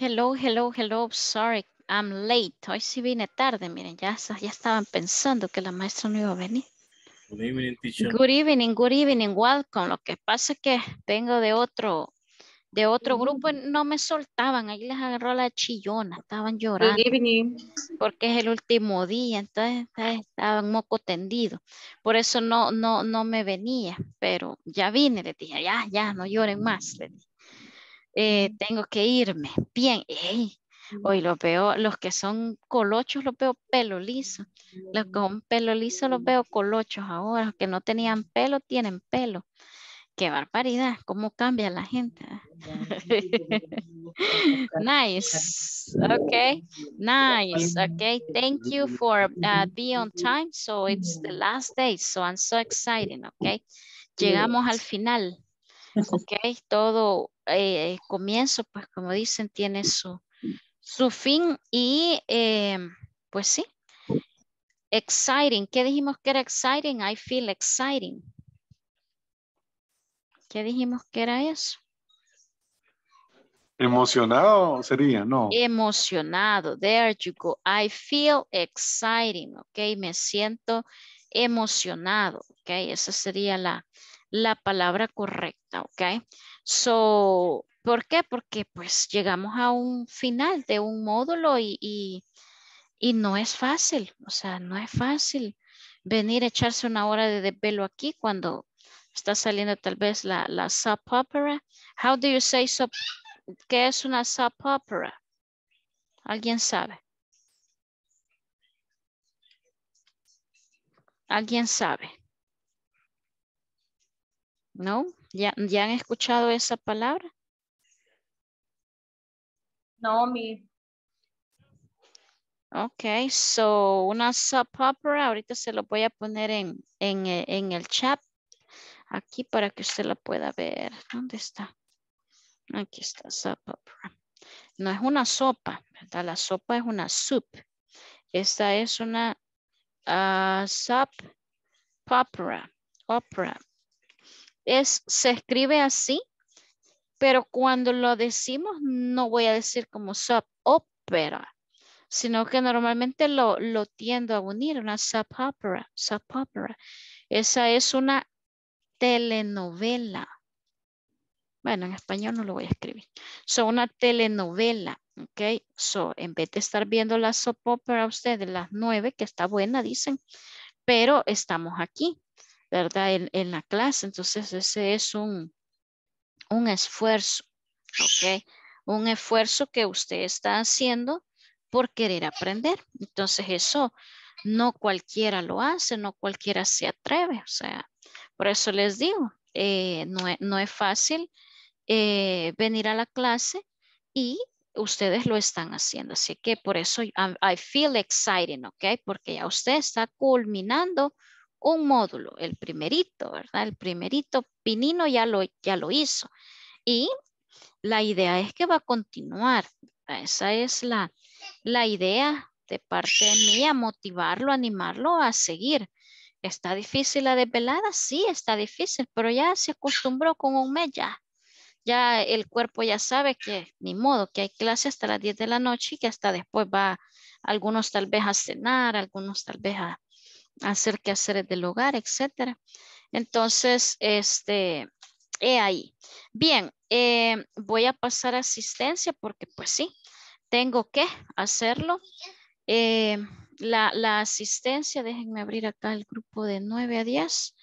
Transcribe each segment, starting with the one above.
Hello, hello, hello. Sorry, I'm late. Hoy sí vine tarde. Miren, ya, ya estaban pensando que la maestra no iba a venir. Good evening, Good evening, welcome. Lo que pasa es que vengo de otro, de otro mm. grupo, no me soltaban, ahí les agarró la chillona, estaban llorando. Good evening. Porque es el último día, entonces estaban moco tendido. Por eso no, no, no me venía, pero ya vine, les dije, ya, ya, no lloren más. le dije. Eh, tengo que irme. Bien, hoy los veo, los que son colochos los veo pelo liso. Los con pelo liso los veo colochos ahora. que no tenían pelo tienen pelo. Qué barbaridad, cómo cambia la gente. Ah. nice. Okay. Nice. Okay. Thank you for uh, being on time. So it's the last day. So I'm so excited. Okay. Llegamos al final. ok, Todo eh, eh, comienzo, pues como dicen, tiene su, su fin y eh, pues sí. Exciting. ¿Qué dijimos que era exciting? I feel exciting. ¿Qué dijimos que era eso? Emocionado sería, ¿no? Emocionado. There you go. I feel exciting. Ok, me siento emocionado. Ok, esa sería la, la palabra correcta. Ok. So, ¿Por qué? Porque pues llegamos a un final de un módulo y, no es fácil, o sea, no es fácil venir a echarse una hora de pelo aquí cuando está saliendo tal vez la, la opera. How do you say sub ¿Qué es una sub opera? ¿Alguien sabe? ¿Alguien sabe? ¿No? ¿Ya, han escuchado esa palabra? No, mi. Ok, so una soap ahorita se lo voy a poner eh, en, el chat aquí para que usted la pueda ver. ¿Dónde está? Aquí está, soap No es una sopa, ¿verdad? La sopa es una soup. Esta es una uh, opera, es, se escribe así, pero cuando lo decimos no voy a decir como sub opera, sino que normalmente lo, lo tiendo a unir, una soap opera, Esa es una telenovela. Bueno, en español no lo voy a escribir. So, una telenovela, ¿ok? So, en vez de estar viendo la soap opera ustedes, las nueve, que está buena, dicen, pero estamos aquí. ¿verdad? En, en la clase. Entonces, ese es un, un esfuerzo, ¿ok? Un esfuerzo que usted está haciendo por querer aprender. Entonces, eso no cualquiera lo hace, no cualquiera se atreve. O sea, por eso les digo, eh, no, no, es fácil eh, venir a la clase y ustedes lo están haciendo. Así que por eso I, feel exciting, ¿ok? Porque ya usted está culminando un módulo, el primerito, ¿verdad? El primerito Pinino ya lo, ya lo hizo. Y la idea es que va a continuar. Esa es la, idea de parte mía, motivarlo, animarlo a seguir. ¿Está difícil la desvelada? Sí, está difícil, pero ya se acostumbró con un mes ya. Ya el cuerpo ya sabe que ni modo, que hay clase hasta las 10 de la noche y que hasta después va algunos tal vez a cenar, algunos tal vez a, hacer quehaceres del hogar, etcétera. Entonces, este, he ahí. Bien, eh, voy a pasar a asistencia porque pues sí, tengo que hacerlo. Eh, la, asistencia, déjenme abrir acá el grupo de 9 a 10.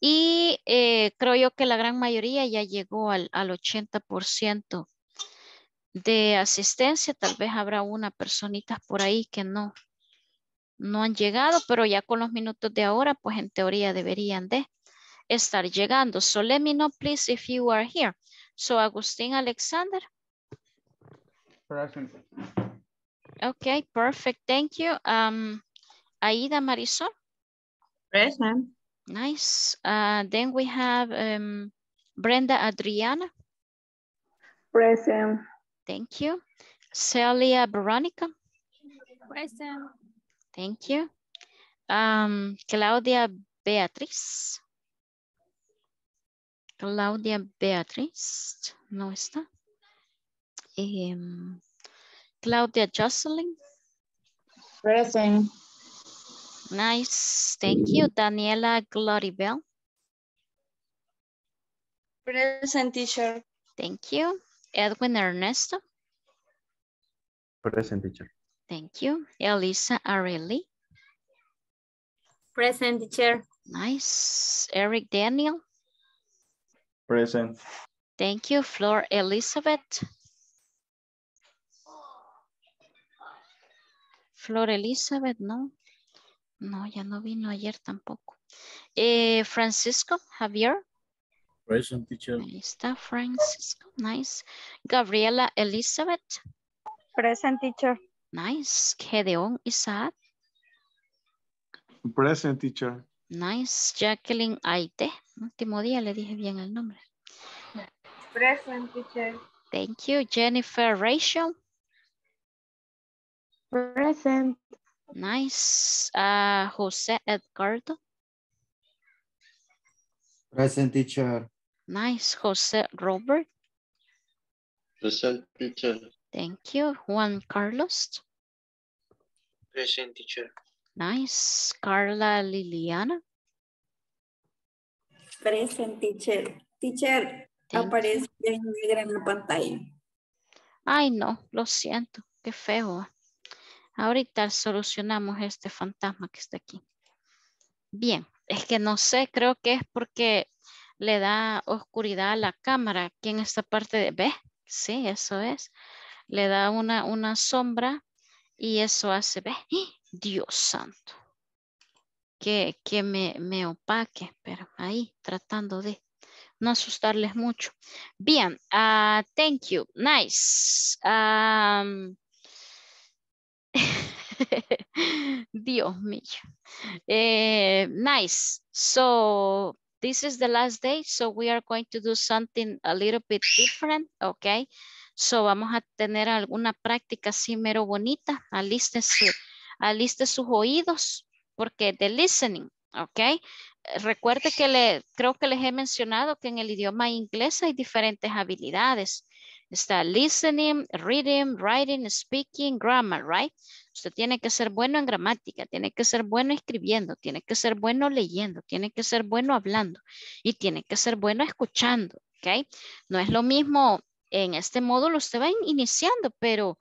Y eh, creo yo que la gran mayoría ya llegó al, al 80% de asistencia. Tal vez habrá una personita por ahí que no, no han llegado, pero ya con los minutos de ahora, pues en teoría deberían de estar llegando. So let me know, please, if you are here. So Agustín Alexander. Present. Okay, perfect. Thank you. Um, Aida Marisol. Present. Nice. Uh, then we have um, Brenda Adriana. Present. Thank you. Celia Veronica. Present. Thank you. Um, Claudia Beatriz. Claudia Beatriz, no está. Um, Claudia Jocelyn. Present. Nice, thank you. Daniela Gloribel. Present teacher. Thank you. Edwin Ernesto. Present teacher. Thank you. Elisa Arelli. Present, teacher. Nice. Eric Daniel. Present. Thank you. Flor Elizabeth. Flor Elizabeth, no. No, ya no vino ayer tampoco. Eh, Francisco Javier. Present, teacher. Ahí está Francisco, nice. Gabriela Elizabeth. Present, teacher. Nice. Gedeon Isaac. Present, teacher. Nice. Jacqueline Aite. Último día le dije bien el nombre. Present, teacher. Thank you. Jennifer Rachel. Present. Nice. Ah, Jose Edgardo. Present, teacher. Nice. Jose Robert. Present, teacher. Thank you. Juan Carlos? Present teacher. Nice. Carla Liliana? Present teacher. Teacher, aparece en negra en la pantalla. Ay, no, lo siento. Qué feo. Ahorita solucionamos este fantasma que está aquí. Bien, es que no sé, creo que es porque le da oscuridad a la cámara aquí en esta parte de... ¿Ves? Sí, eso es le da una, una sombra y eso hace, ve, Dios santo, que, me, opaque, pero ahí tratando de no asustarles mucho. Bien, uh, thank you, nice. Dios mío. Eh, nice. So this is the last day. So we are going to do something a little bit different. Okay. So vamos a tener alguna práctica así mero bonita. Aliste, su, aliste sus oídos porque de listening, ¿ok? Recuerde que le, creo que les he mencionado que en el idioma inglés hay diferentes habilidades. Está listening, reading, writing, speaking, grammar, right? Usted tiene que ser bueno en gramática, tiene que ser bueno escribiendo, tiene que ser bueno leyendo, tiene que ser bueno hablando y tiene que ser bueno escuchando, ¿ok? No es lo mismo en este módulo usted va iniciando, pero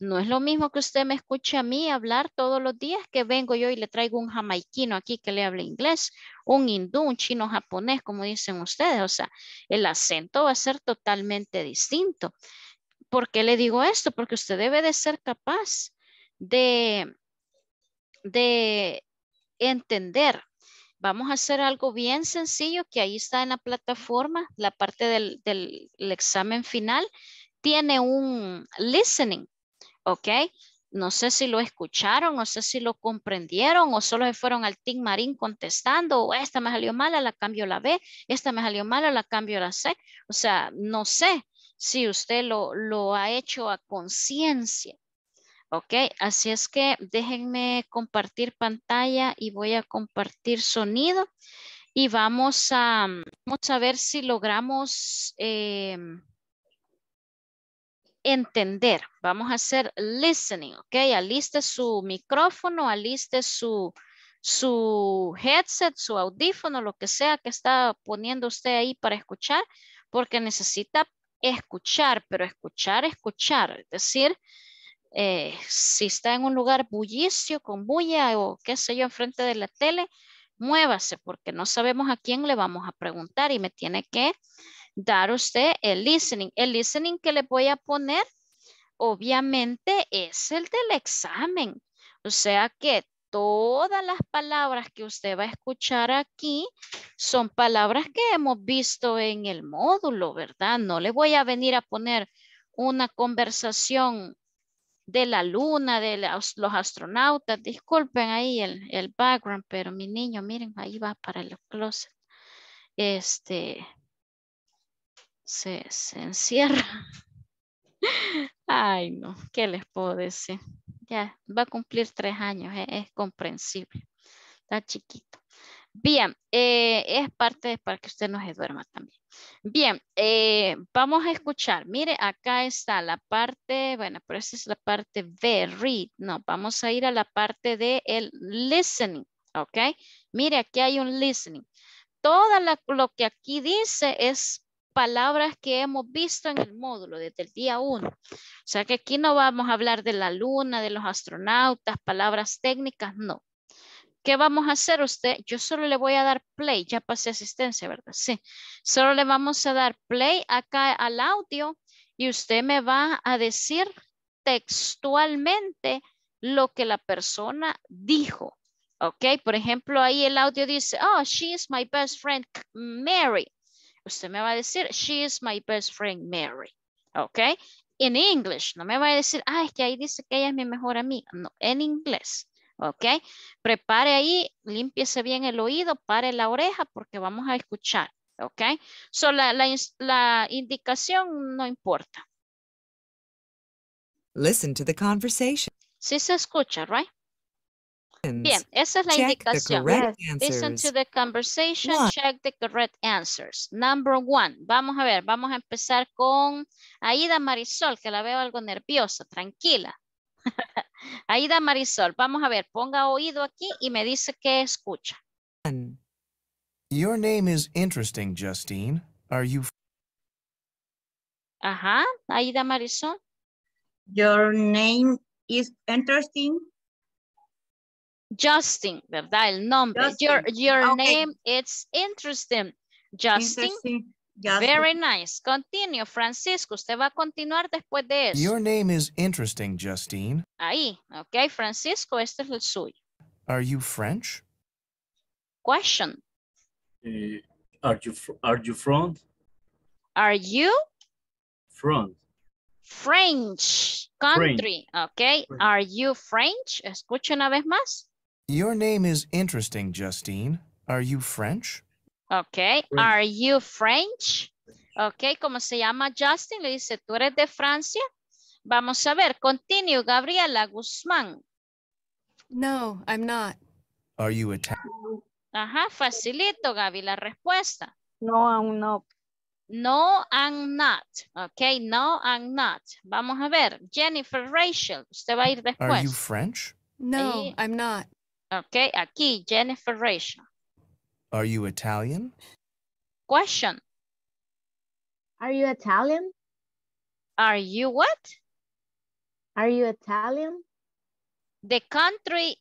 no es lo mismo que usted me escuche a mí hablar todos los días que vengo yo y le traigo un jamaiquino aquí que le hable inglés, un hindú, un chino japonés, como dicen ustedes. O sea, el acento va a ser totalmente distinto. ¿Por qué le digo esto? Porque usted debe de ser capaz de, de entender Vamos a hacer algo bien sencillo que ahí está en la plataforma, la parte del, examen final. Tiene un listening, ¿ok? No sé si lo escucharon, no sé si lo comprendieron o solo se fueron al Team Marín contestando, oh, esta me salió mala, la cambio la B, esta me salió mala, la cambio la C. O sea, no sé si usted lo ha hecho a conciencia. Ok, así es que déjenme compartir pantalla y voy a compartir sonido y vamos a, mm, vamos a ver si logramos em, entender. Vamos a hacer listening, ok, aliste su micrófono, aliste su, su headset, su audífono, lo que sea que está poniendo usted ahí para escuchar, porque necesita escuchar, pero escuchar, escuchar, es decir, eh, si está en un lugar bullicio, con bulla o qué sé yo, enfrente de la tele, muévase porque no sabemos a quién le vamos a preguntar y me tiene que dar usted el listening. El listening que le voy a poner, obviamente, es el del examen. O sea que todas las palabras que usted va a escuchar aquí son palabras que hemos visto en el módulo, ¿verdad? No le voy a venir a poner una conversación de la luna, de los astronautas. Disculpen ahí el, background, pero mi niño, miren, ahí va para el closet. Este, se, encierra. Ay, no, ¿qué les puedo decir? Ya, va a cumplir tres años, e-, es comprensible. Está chiquito. Bien, eh, es parte para que usted no se duerma también. Bien, eh, vamos a escuchar. Mire, acá está la parte, bueno, pero esa es la parte de read. No, vamos a ir a la parte de el listening, ¿ok? Mire, aquí hay un listening. Todo lo que aquí dice es palabras que hemos visto en el módulo desde el día 1. O sea que aquí no vamos a hablar de la luna, de los astronautas, palabras técnicas, no. ¿Qué vamos a hacer usted? Yo solo le voy a dar play. Ya pasé asistencia, ¿verdad? Sí. Solo le vamos a dar play acá al audio y usted me va a decir textualmente lo que la persona dijo. ¿Ok? Por ejemplo, ahí el audio dice, oh, she is my best friend, Mary. Usted me va a decir, she is my best friend, Mary. ¿Ok? En inglés. No me va a decir, ah, es que ahí dice que ella es mi mejor amiga. No, en inglés. ¿ok? Prepare ahí, límpiese bien el oído, pare la oreja porque vamos a escuchar, ¿ok? So, la, indicación no importa. Listen to the conversation. Sí se escucha, right? Bien, esa es la indicación. Listen to the conversation, check the correct answers. Number one, vamos a ver, vamos a empezar con Aida Marisol, que la veo algo nerviosa, tranquila. Aida Marisol, vamos a ver, ponga oído aquí y me dice que escucha. Your name is interesting, Justine. Are you... Ajá, Aida Marisol. Your name is interesting. Justine ¿verdad? El nombre. Your, ah, name is interesting. Justine Yes. Very nice. Continue, Francisco. Usted va a continuar después de eso. Your name is interesting, Justine. Ahí. Ok, Francisco, este es el suyo. Are you French? Question. Uh, are you are you from? Are you? From. French country. French. Okay. French. Are you French? Escucha una vez más. Your name is interesting, Justine. Are you French? Okay. Are you French? Ok, ¿cómo se llama Justin? Le dice, ¿tú eres de Francia? Vamos a ver, continue, Gabriela Guzmán. No, I'm not. Are you Italian? Ajá, facilito, Gaby, la respuesta. No, I'm not. No, I'm not. Ok, no, I'm not. Vamos a ver, Jennifer Rachel, usted va a ir después. Are you French? No, I'm not. Ok, aquí, Jennifer Rachel. Are you Italian? Question. Are you Italian? Are you what? Are you Italian? The country,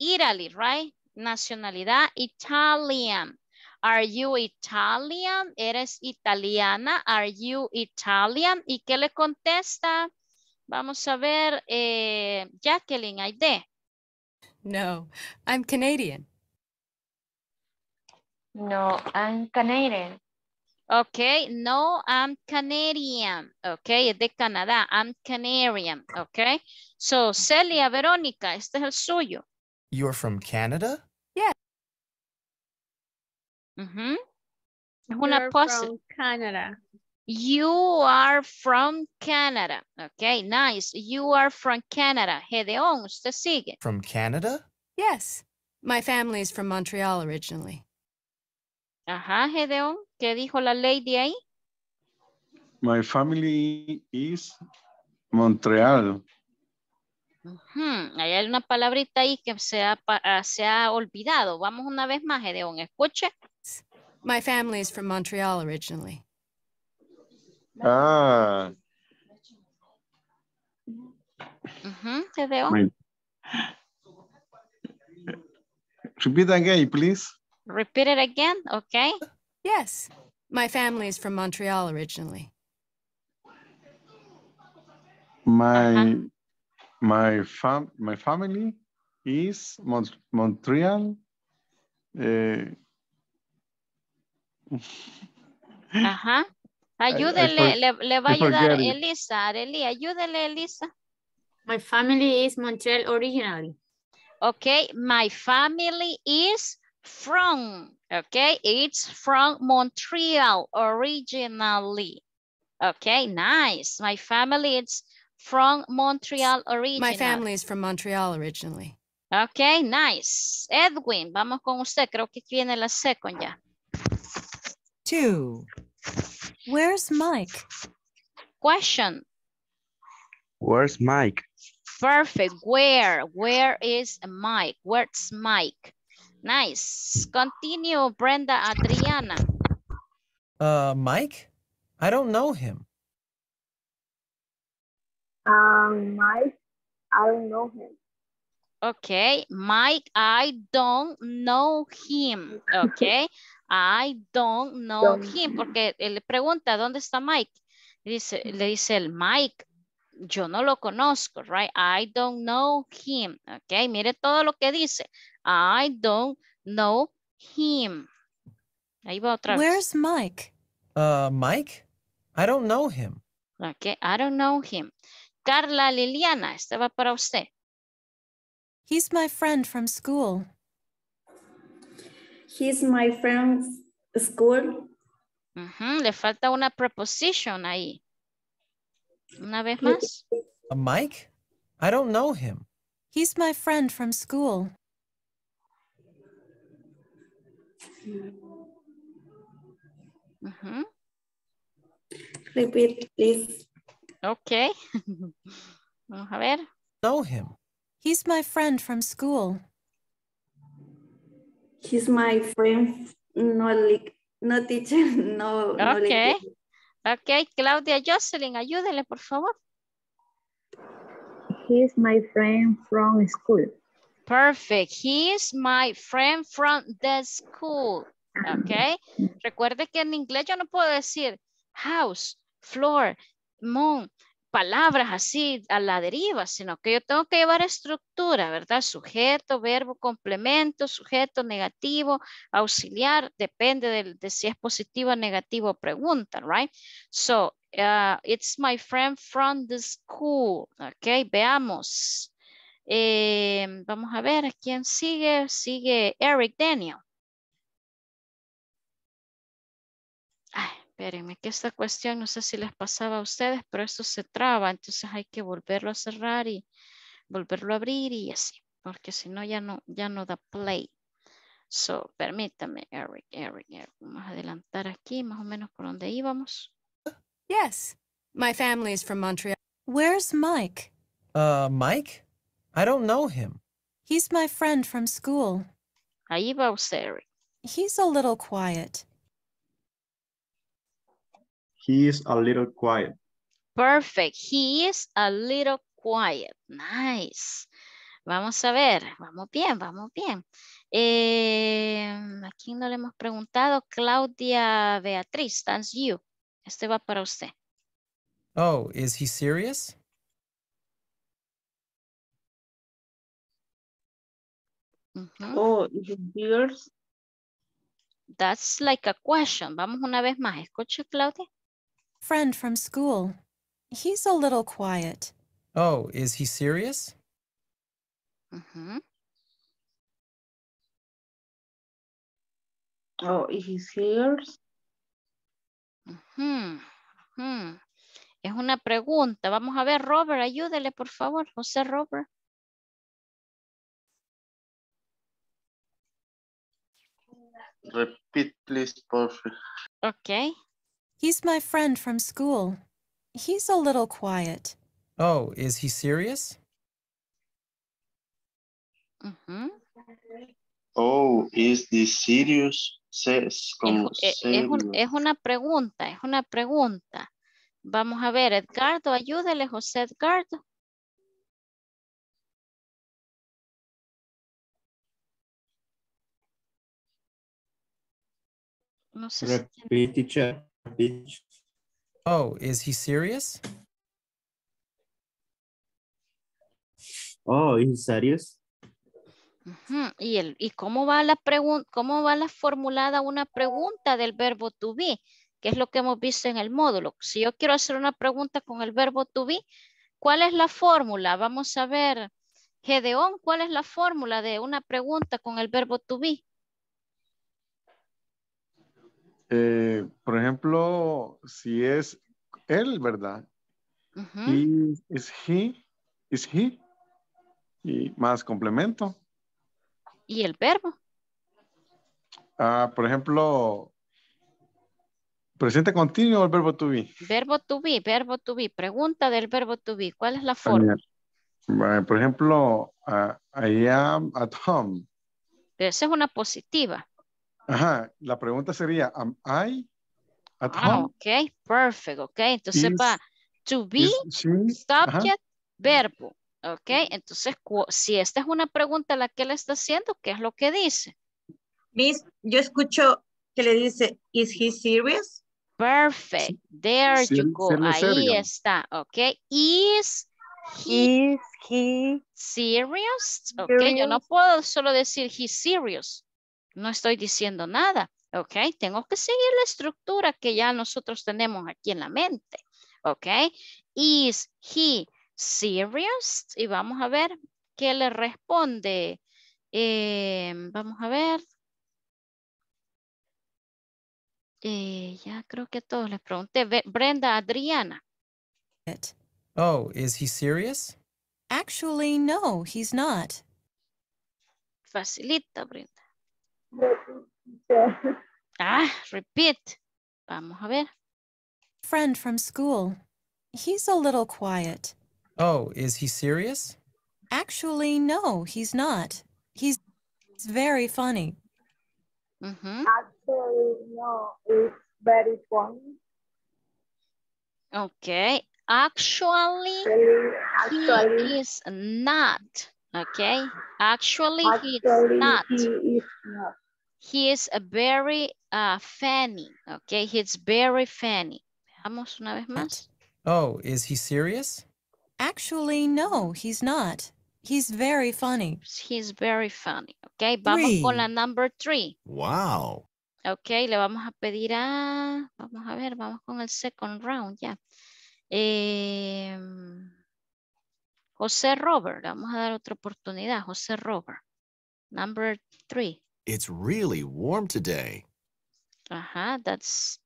Italy, right? Nacionalidad, Italian. Are you Italian? Eres italiana. Are you Italian? ¿Y qué le contesta? Vamos a ver, eh, Jacqueline Aide. No, I'm Canadian. No, I'm Canadian. Okay, no, I'm Canadian. Okay, es de Canadá. I'm Canadian. Okay, so Celia, Verónica, este es el suyo. You're from Canada? Yeah. Mm -hmm. Es una You're from Canada. You are from Canada. Okay, nice. You are from Canada. Gedeon, usted sigue. From Canada? Yes. My family is from Montreal originally. Ajá, Gedeón, ¿qué dijo la lady ahí? My family is Montreal. Hay una palabrita ahí que se ha, ah, se ha olvidado. Vamos una vez más, Gedeón, escuche. My family is from Montreal originally. Ah. Uh Gedeón. again, please. Repeat it again, okay? Yes. My family is from Montreal originally. My uh -huh. my fam my family is Mon Montreal. Eh, uh, uh-huh. Ajá. Ayúdele, I, I le, le, va a ayudar Elisa. Areli, ayúdele, Elisa. My family is Montreal originally. Okay, my family is from, okay? It's from Montreal originally. Okay, nice. My family is from Montreal originally. My family is from Montreal originally. Okay, nice. Edwin, vamos con usted. Creo que viene la second ya. Two. Where's Mike? Question. Where's Mike? Perfect. Where? Where is Mike? Where's Mike? Nice. Continue, Brenda Adriana. Uh, Mike? I don't know him. Um, Mike, I don't know him. Okay, Mike, I don't know him. Okay, I don't know him. Porque él le pregunta, ¿dónde está Mike? dice, le dice el Mike, yo no lo conozco, right? I don't know him. Okay, mire todo lo que dice. I don't know him. Ahí va otra Where's Mike? Uh, Mike? I don't know him. Okay, I don't know him. Carla Liliana, ¿estaba para usted. He's my friend from school. He's my friend from school. le falta una preposición ahí. Una vez más. Uh, Mike? I don't know him. He's my friend from school. ok Repeat, please. Okay. Vamos a ver. Know him. He's my friend from school. He's my friend, no, no teacher, no. Okay. ok, Claudia Jocelyn, ayúdele, por favor. He's my friend from school. Perfect. He's my friend from the school. Okay. Recuerde que en inglés yo no puedo decir house, floor, moon, palabras así a la deriva, sino que yo tengo que llevar estructura, ¿verdad? Sujeto, verbo, complemento, sujeto, negativo, auxiliar, depende de, si es positivo o negativo pregunta, right? So, uh, it's my friend from the school, ok, veamos. Eh, vamos a ver, ¿a quién sigue? Sigue Eric Daniel. Ay, espérenme, que esta cuestión no sé si les pasaba a ustedes, pero esto se traba, entonces hay que volverlo a cerrar y volverlo a abrir y así, porque si no ya no, ya no da play. So, permítame, Eric, Eric, Vamos a adelantar aquí, más o menos por donde íbamos. Yes, my family is from Montreal. Where's Mike? Ah, Mike? I don't know him. He's my friend from school. Ahí va usted. He's a little quiet. He is a little quiet. Perfect. He is a little quiet. Nice. Vamos a ver. Vamos bien, vamos bien. Eh, ¿A no le hemos preguntado? Claudia Beatriz, that's you. Este va para usted. Oh, is he serious? Oh, -huh. Oh, the That's like a question. Vamos una vez más. Escucha, Claudia. Friend from school. He's a little quiet. Oh, is he serious? Uh -huh. Oh, is he serious? Uh -huh. Uh -huh. Es una pregunta. Vamos a ver, Robert, ayúdele, por favor. José Robert. Repeat, please, perfect. Okay. He's my friend from school. He's a little quiet. Oh, is he serious? Mm-hmm. Oh, is this serious? Es, como es, es, un, es, una pregunta, es una pregunta. Vamos a ver, Edgardo, ayúdale, José Edgardo. No sé Oh, is he serious? Oh, is ¿Y, el, ¿Y cómo va la pregunta, cómo va la formulada una pregunta del verbo to be? Que es lo que hemos visto en el módulo. Si yo quiero hacer una pregunta con el verbo to be, ¿cuál es la fórmula? Vamos a ver, Gedeón, ¿cuál es la fórmula de una pregunta con el verbo to be? Eh, por ejemplo, si es él, ¿verdad? y, is he, is he, y más complemento. ¿Y el verbo? Ah, por ejemplo, presente continuo el verbo to be. Verbo to be, verbo to be. Pregunta del verbo to be. ¿Cuál es la forma? Por ejemplo, I am at home. esa es una positiva. Ajá, la pregunta sería, am I at ah, home? Ok, perfect, ok. Entonces va to be, subject, verbo. Ok, entonces si esta es una pregunta la que le está haciendo, ¿qué es lo que dice? Miss, yo escucho que le dice, is he serious? Perfect, there you go, ahí está, ok. Is he, serious? serious? Ok, yo no puedo solo decir he's serious. No estoy diciendo nada, ¿ok? Tengo que seguir la estructura que ya nosotros tenemos aquí en la mente, ¿ok? Is he serious? Y vamos a ver qué le responde. Eh, vamos a ver. Eh, ya creo que a todos les pregunté. Brenda, Adriana. Oh, is he serious? Actually, no, he's not. Facilita, Brenda. Ah, repeat. Vamos a ver. Friend from school. He's a little quiet. Oh, is he serious? Actually, no, he's not. He's very funny. Mm -hmm. Actually, no, it's very funny. Okay. Actually, actually he is not. Okay. Actually, actually not. he is not. He is a very uh, funny. Okay, he's very funny. Vamos una vez más. Oh, is he serious? Actually, no, he's not. He's very funny. He's very funny. Okay, vamos con la number three. Wow. Okay, le vamos a pedir a... Vamos a ver, vamos con el second round ya. Em, José Robert, le vamos a dar otra oportunidad. José Robert, number three. It's really warm today. Uh-huh, that's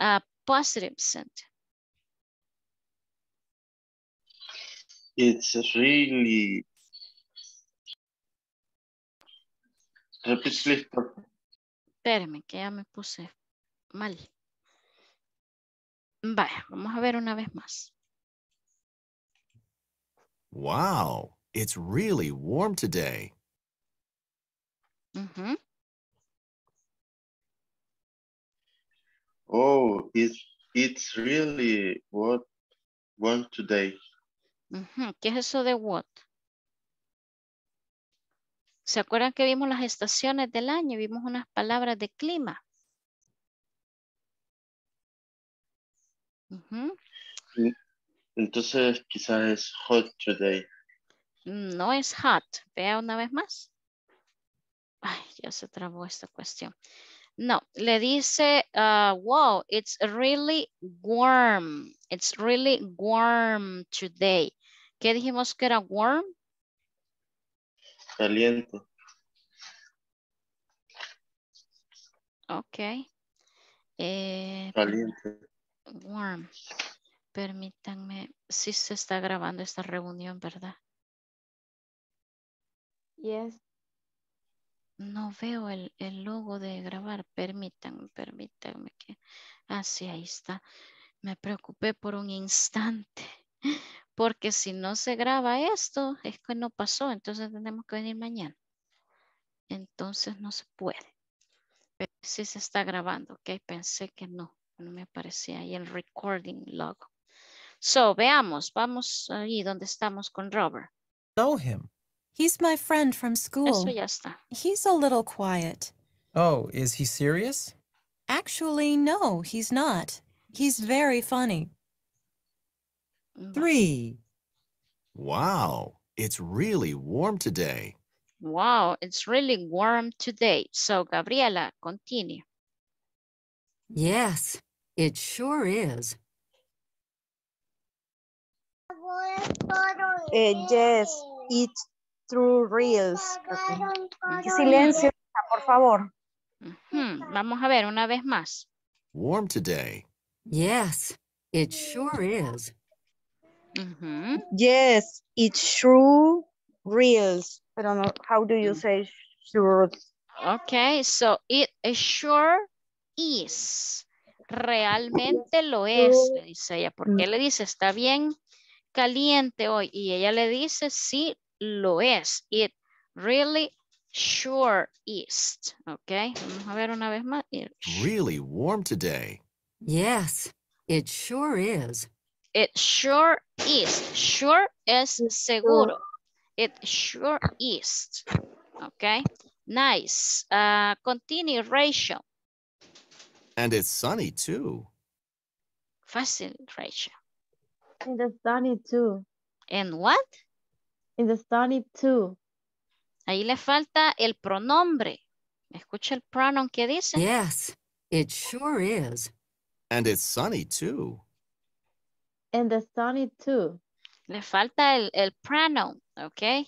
a uh, positive scent. It's really Repeat Espérame, que ya me puse mal. Vaya, vamos a ver una vez más. Wow, it's really warm today. Oh, it's, it's really what today. ¿Qué es eso de what? ¿Se acuerdan que vimos las estaciones del año? Vimos unas palabras de clima. Entonces quizás es hot today. No es hot. Vea una vez más ya se trabó esta cuestión. No, le dice, ah, wow, it's really warm. It's really warm today. ¿Qué dijimos que era warm? Caliente. Ok. Eh, Caliente. Warm. Permítanme, si se está grabando esta reunión, ¿verdad? Yes. No veo el, logo de grabar. Permítanme, permítanme que. Ah, sí, ahí está. Me preocupé por un instante. Porque si no se graba esto, es que no pasó. Entonces tenemos que venir mañana. Entonces no se puede. Pero sí se está grabando, ok. Pensé que no. No me aparecía ahí el recording logo, So, veamos. Vamos ahí donde estamos con Robert. He's my friend from school. He's a little quiet. Oh, is he serious? Actually, no, he's not. He's very funny. Mm. Three. Wow, it's really warm today. Wow, it's really warm today. So, Gabriela, continue. Yes, it sure is. Uh, yes, it true reels. silencio, por favor. Vamos a ver una vez más. Warm today. Yes, it sure is. Yes, it sure reels. don't know how do you say sure? Okay, so it sure is. Realmente lo es, dice ella. ¿Por qué mm. le dice? Está bien caliente hoy. Y ella le dice, sí, lo es. It really sure is. Okay, vamos a ver una vez más. It really warm today. Yes, it sure is. It sure is. Sure es seguro. It sure is. Okay, nice. Uh, continue, Rachel. And it's sunny too. Fascinating, Rachel. And it's sunny too. And what? In the sunny too. Ahí le falta el pronombre. Escucha el pronoun que dice. Yes, it sure is. And it's sunny too. In the sunny too. Le falta el, el pronoun, okay?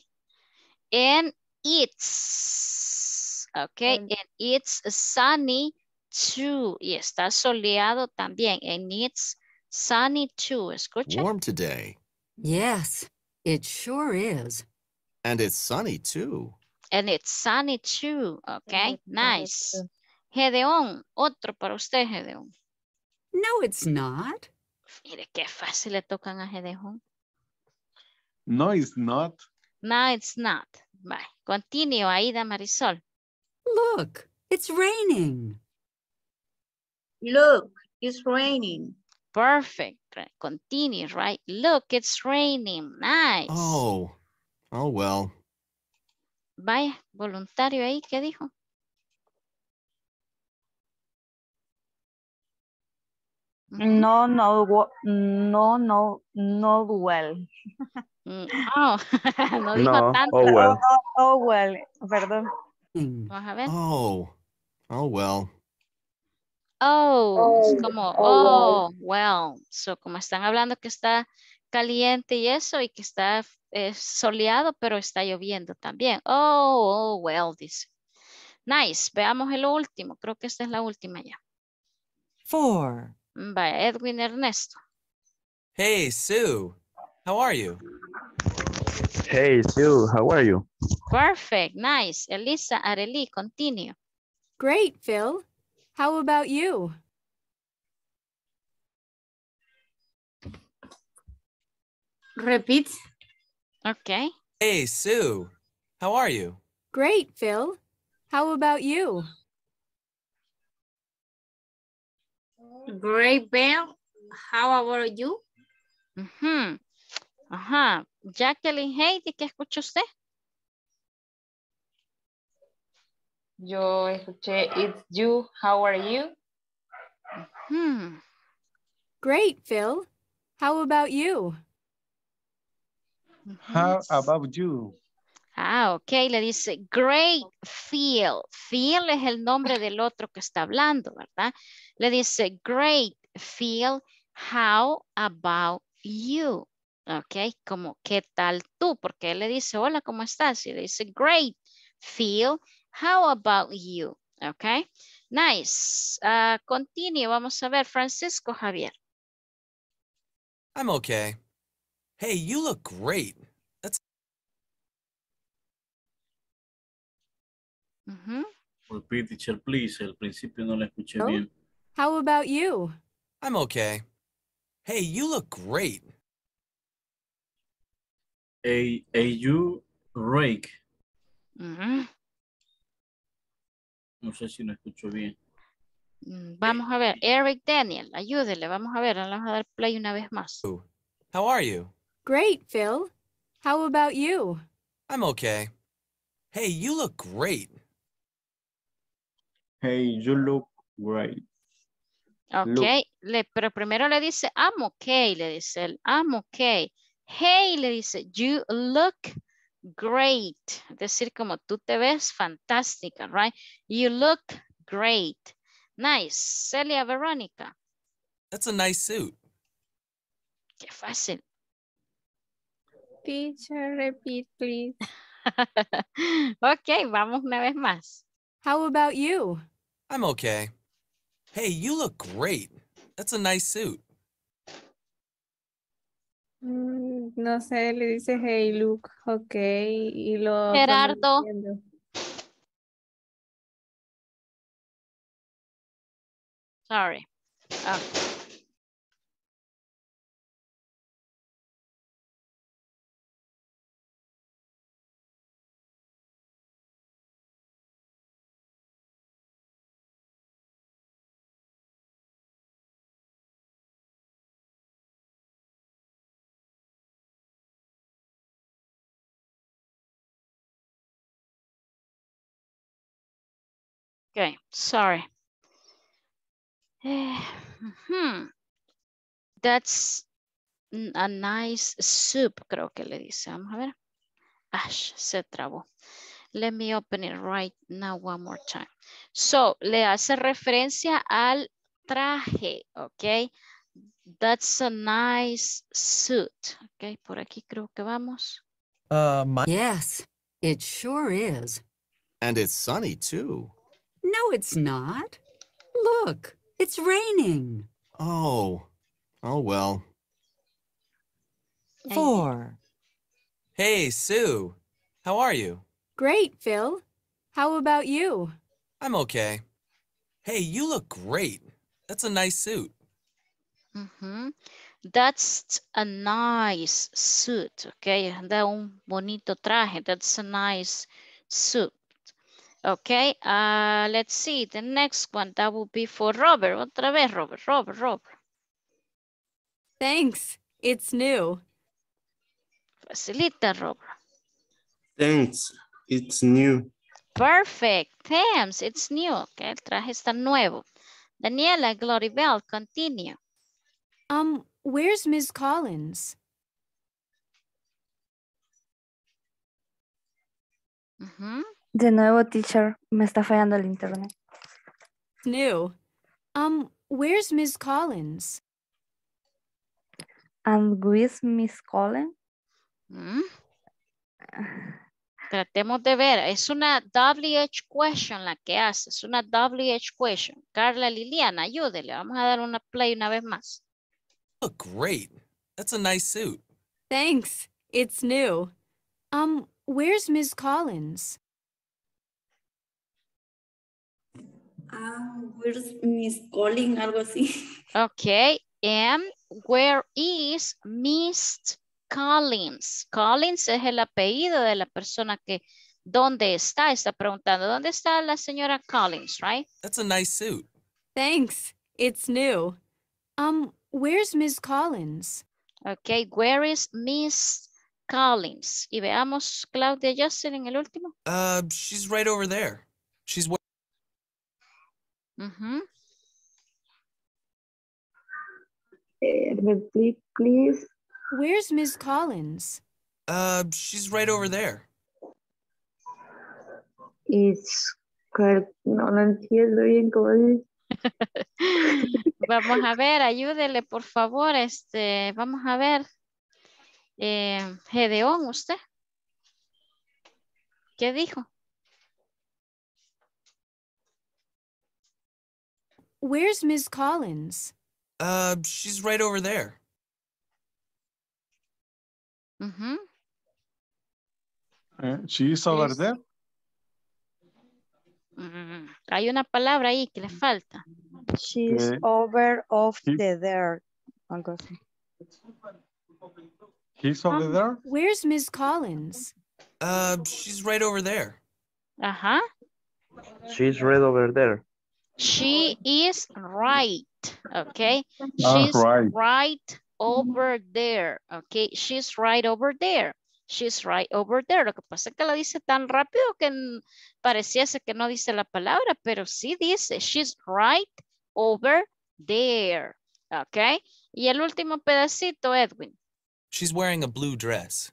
And it's, okay? And, it's sunny too. Y está soleado también. And it's sunny too. Escucha. Warm today. Yes, It sure is. And it's sunny too. And it's sunny too. Okay, nice. Gedeón, otro para usted, Gedeón. No, it's not. Mire qué fácil le tocan a Gedeón. No, it's not. No, it's not. Bye. Continue, Aida Marisol. Look, it's raining. Look, it's raining. Perfect. Continue, right? Look, it's raining. Nice. Oh, oh well. Vaya, voluntario ahí, ¿qué dijo? No, no, no, no, no, well. Mm, oh, no dijo tanto. Oh well. Oh, well, perdón. Mm. Vamos a ver. Oh, oh well. Oh, es oh, como, oh, oh, well. So, como están hablando que está caliente y eso, y que está eh, soleado, pero está lloviendo también. Oh, oh, well, dice. Nice. Veamos el último. Creo que esta es la última ya. Four. Mm, Edwin Ernesto. Hey, Sue. How are you? Hey, Sue. How are you? Perfect. Nice. Elisa, Areli, continue. Great, Phil. How about you? Repeat. Okay. Hey, Sue. How are you? Great, Phil. How about you? Great, Bill. How about you? Uh mm-hmm. -huh. Ajá. Jacqueline ¿qué escucha usted? Yo escuché It's You, How Are You? Hmm. Great, Phil. How about you? How about you? Ah, ok, le dice Great Phil. Phil es el nombre del otro que está hablando, ¿verdad? Le dice Great Phil, how about you? Ok, como ¿qué tal tú? Porque él le dice, hola, ¿cómo estás? Y le dice Great Phil, How about you? Okay, nice. Uh, continue. Vamos a ver, Francisco Javier. I'm okay. Hey, you look great. That's. Mm -hmm. Repeat, teacher, please. El principio no escuché oh. bien. How about you? I'm okay. Hey, you look great. A A U a you rake. Mm -hmm. No sé si no escucho bien. Mm, vamos a ver, Eric Daniel, ayúdele, vamos a ver, vamos a dar play una vez más. How are you? Great, Phil. How about you? I'm okay. Hey, you look great. Hey, you look great. Okay, Le, pero primero le dice, I'm okay, le dice él, I'm okay. Hey, le dice, you look great. Decir como tú te ves fantástica, right? You look great. Nice. Celia Veronica. That's a nice suit. Qué fácil. Teacher, repeat, please. ok, vamos una vez más. How about you? I'm okay. Hey, you look great. That's a nice suit. Mm, no sé, le dice hey Luke, ok, y lo... Gerardo. Sorry. Ah. Okay, sorry. Hmm. That's a nice suit, creo que le dice. Vamos a ver. Ash, se trabó. Let me open it right now one more time. So, le hace referencia al traje, ok. That's a nice suit. Ok, por aquí creo que vamos. Uh, yes, it sure is. And it's sunny too. No, it's not. Look, it's raining. Oh, oh well. Four. Hey, Sue. How are you? Great, Phil. How about you? I'm okay. Hey, you look great. That's a nice suit. Mm-hmm. That's a nice suit, okay? Da un bonito traje. That's a nice suit. Okay, uh, let's see the next one. That will be for Robert. Otra vez, Robert, Robert, Robert. Thanks. It's new. Facilita, Robert. Thanks. It's new. Perfect. Thanks. It's new. Okay, el traje está nuevo. Daniela, Bell. continue. Um, where's Ms. Collins? Mm -hmm. De nuevo, teacher, me está fallando el internet. New. Um, where's Miss Collins? And with Miss Collins? Mm. Tratemos de ver. Es una WH question la que hace. Es una WH question. Carla Liliana, ayúdele. Vamos a dar una play una vez más. Oh, great. That's a nice suit. Thanks. It's new. Um, where's Miss Collins? Um, where's Miss Colin? Algo así. Okay. And where is Miss Collins? Collins es el apellido de la persona que, ¿dónde está? Está preguntando, ¿dónde está la señora Collins, right? That's a nice suit. Thanks. It's new. Um, where's Miss Collins? Okay, where is Miss Collins? Y veamos, Claudia Justin en el último. Uh, she's right over there. She's Mm -hmm. Please. Where's Miss Collins? Uh, she's right over there. It's no lo entiendo bien cómo vamos a ver, ayúdele por favor, este, vamos a ver. Eh, Gedeón, usted. ¿Qué dijo? Where's Ms. Collins? Uh, she's right over there. Mm-hmm. Eh, she's over there. Mm, hay una palabra ahí que le falta. She's eh, over of he, the there. Algo así. He's over um, there? Where's Ms. Collins? Uh, she's right over there. Uh -huh. She's right over there. She is right, okay? Ah, she's right. over there, okay? She's right over there. She's right over there. Lo que pasa es que la dice tan rápido que pareciese que no dice la palabra, pero sí dice she's right over there, okay? Y el último pedacito, Edwin. She's wearing a blue dress.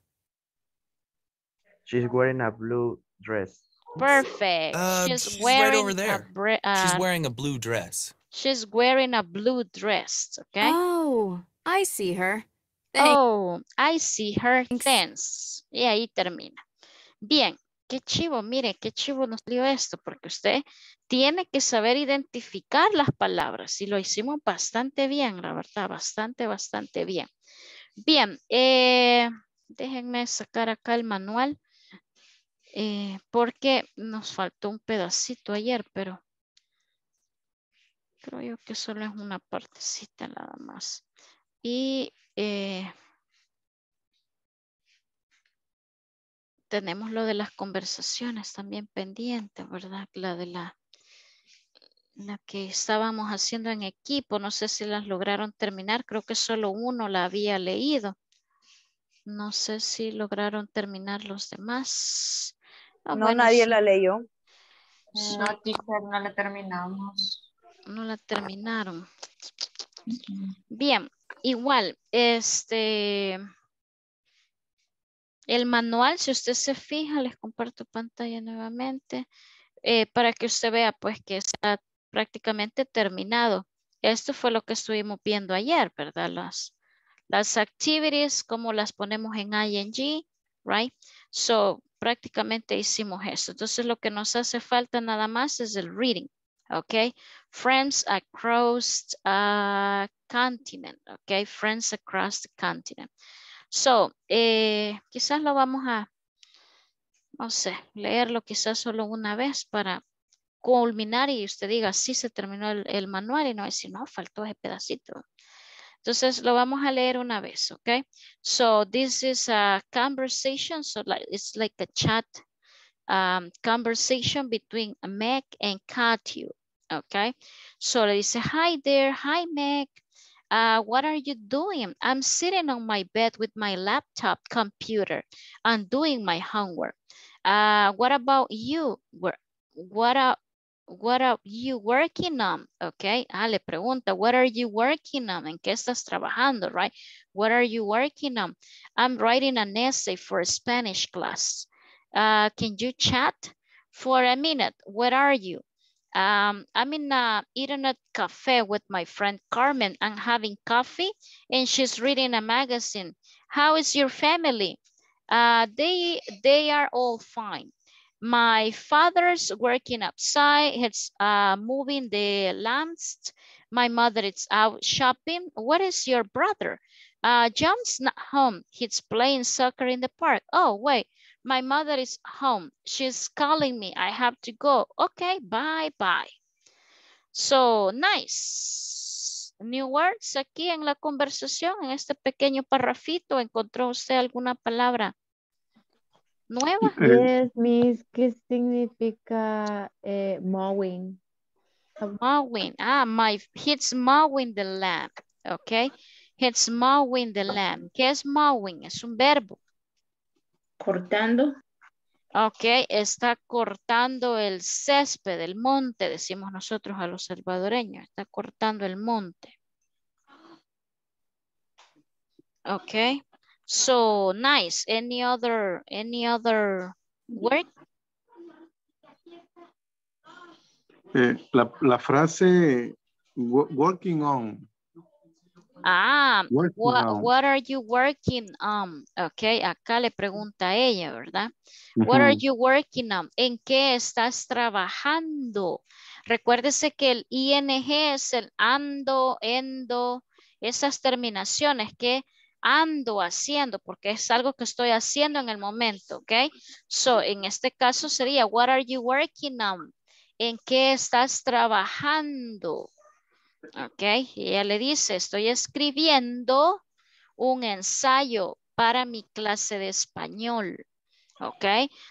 She's wearing a blue dress. Perfect. Uh, she's, wearing right over there. Uh, she's wearing a blue dress. She's wearing a blue dress, okay? Oh, I see her. Oh, I see her. Thanks. Y ahí termina. Bien, qué chivo, mire, qué chivo nos dio esto, porque usted tiene que saber identificar las palabras y lo hicimos bastante bien, la verdad, bastante, bastante bien. Bien, eh, déjenme sacar acá el manual eh, porque nos faltó un pedacito ayer, pero creo que solo es una partecita nada más. Y eh, tenemos lo de las conversaciones también pendiente, ¿verdad? La de la, la que estábamos haciendo en equipo, no sé si las lograron terminar, creo que solo uno la había leído. No sé si lograron terminar los demás. Ah, no, nadie la leyó. No, no la terminamos. No la terminaron. Bien, igual, este... El manual, si usted se fija, les comparto pantalla nuevamente, eh, para que usted vea pues que está prácticamente terminado. Esto fue lo que estuvimos viendo ayer, ¿verdad? Las, las activities, cómo las ponemos en ING, right? So, prácticamente hicimos eso. Entonces lo que nos hace falta nada más es el reading, ¿ok? Friends across a continent, ¿ok? Friends across the continent. So, eh, quizás lo vamos a, no sé, leerlo quizás solo una vez para culminar y usted diga, sí se terminó el, el manual y no decir, no, faltó ese pedacito. Entonces lo vamos a leer una vez, So this is a conversation, so like, it's like a chat um, conversation between Meg and Katya. okay? So le dice, hi there, hi Meg, uh, what are you doing? I'm sitting on my bed with my laptop computer. I'm doing my homework. Uh, what about you? What, what, what are you working on? Okay, ah, le pregunta, what are you working on? ¿En qué estás trabajando, right? What are you working on? I'm writing an essay for a Spanish class. Uh, can you chat for a minute? Where are you? Um, I'm in uh, a internet cafe with my friend Carmen. I'm having coffee and she's reading a magazine. How is your family? Uh, they, they are all fine. My father's working outside, he's uh, moving the lamps. My mother is out shopping. What is your brother? Uh, John's not home. He's playing soccer in the park. Oh, wait, my mother is home. She's calling me. I have to go. Okay, bye, bye. So, nice. New words aquí en la conversación, en este pequeño parrafito, ¿encontró usted alguna palabra nueva. Yes, Miss, ¿qué significa eh, mowing? Mowing, ah, my, he's mowing the lamb, ok. He's mowing the lamb. ¿Qué es mowing? Es un verbo. Cortando. Ok, está cortando el césped, del monte, decimos nosotros a los salvadoreños. Está cortando el monte. Ok. So nice. Any other any other work? Eh, la, frase working on. Ah, what, are you working on? Ok, acá le pregunta a ella, ¿verdad? What are you working on? ¿En qué estás trabajando? Recuérdese que el ING es el ando, endo, esas terminaciones que ando haciendo, porque es algo que estoy haciendo en el momento, ¿ok? So, en este caso sería, what are you working on? ¿En qué estás trabajando? ¿Ok? Y ella le dice, estoy escribiendo un ensayo para mi clase de español. ¿Ok?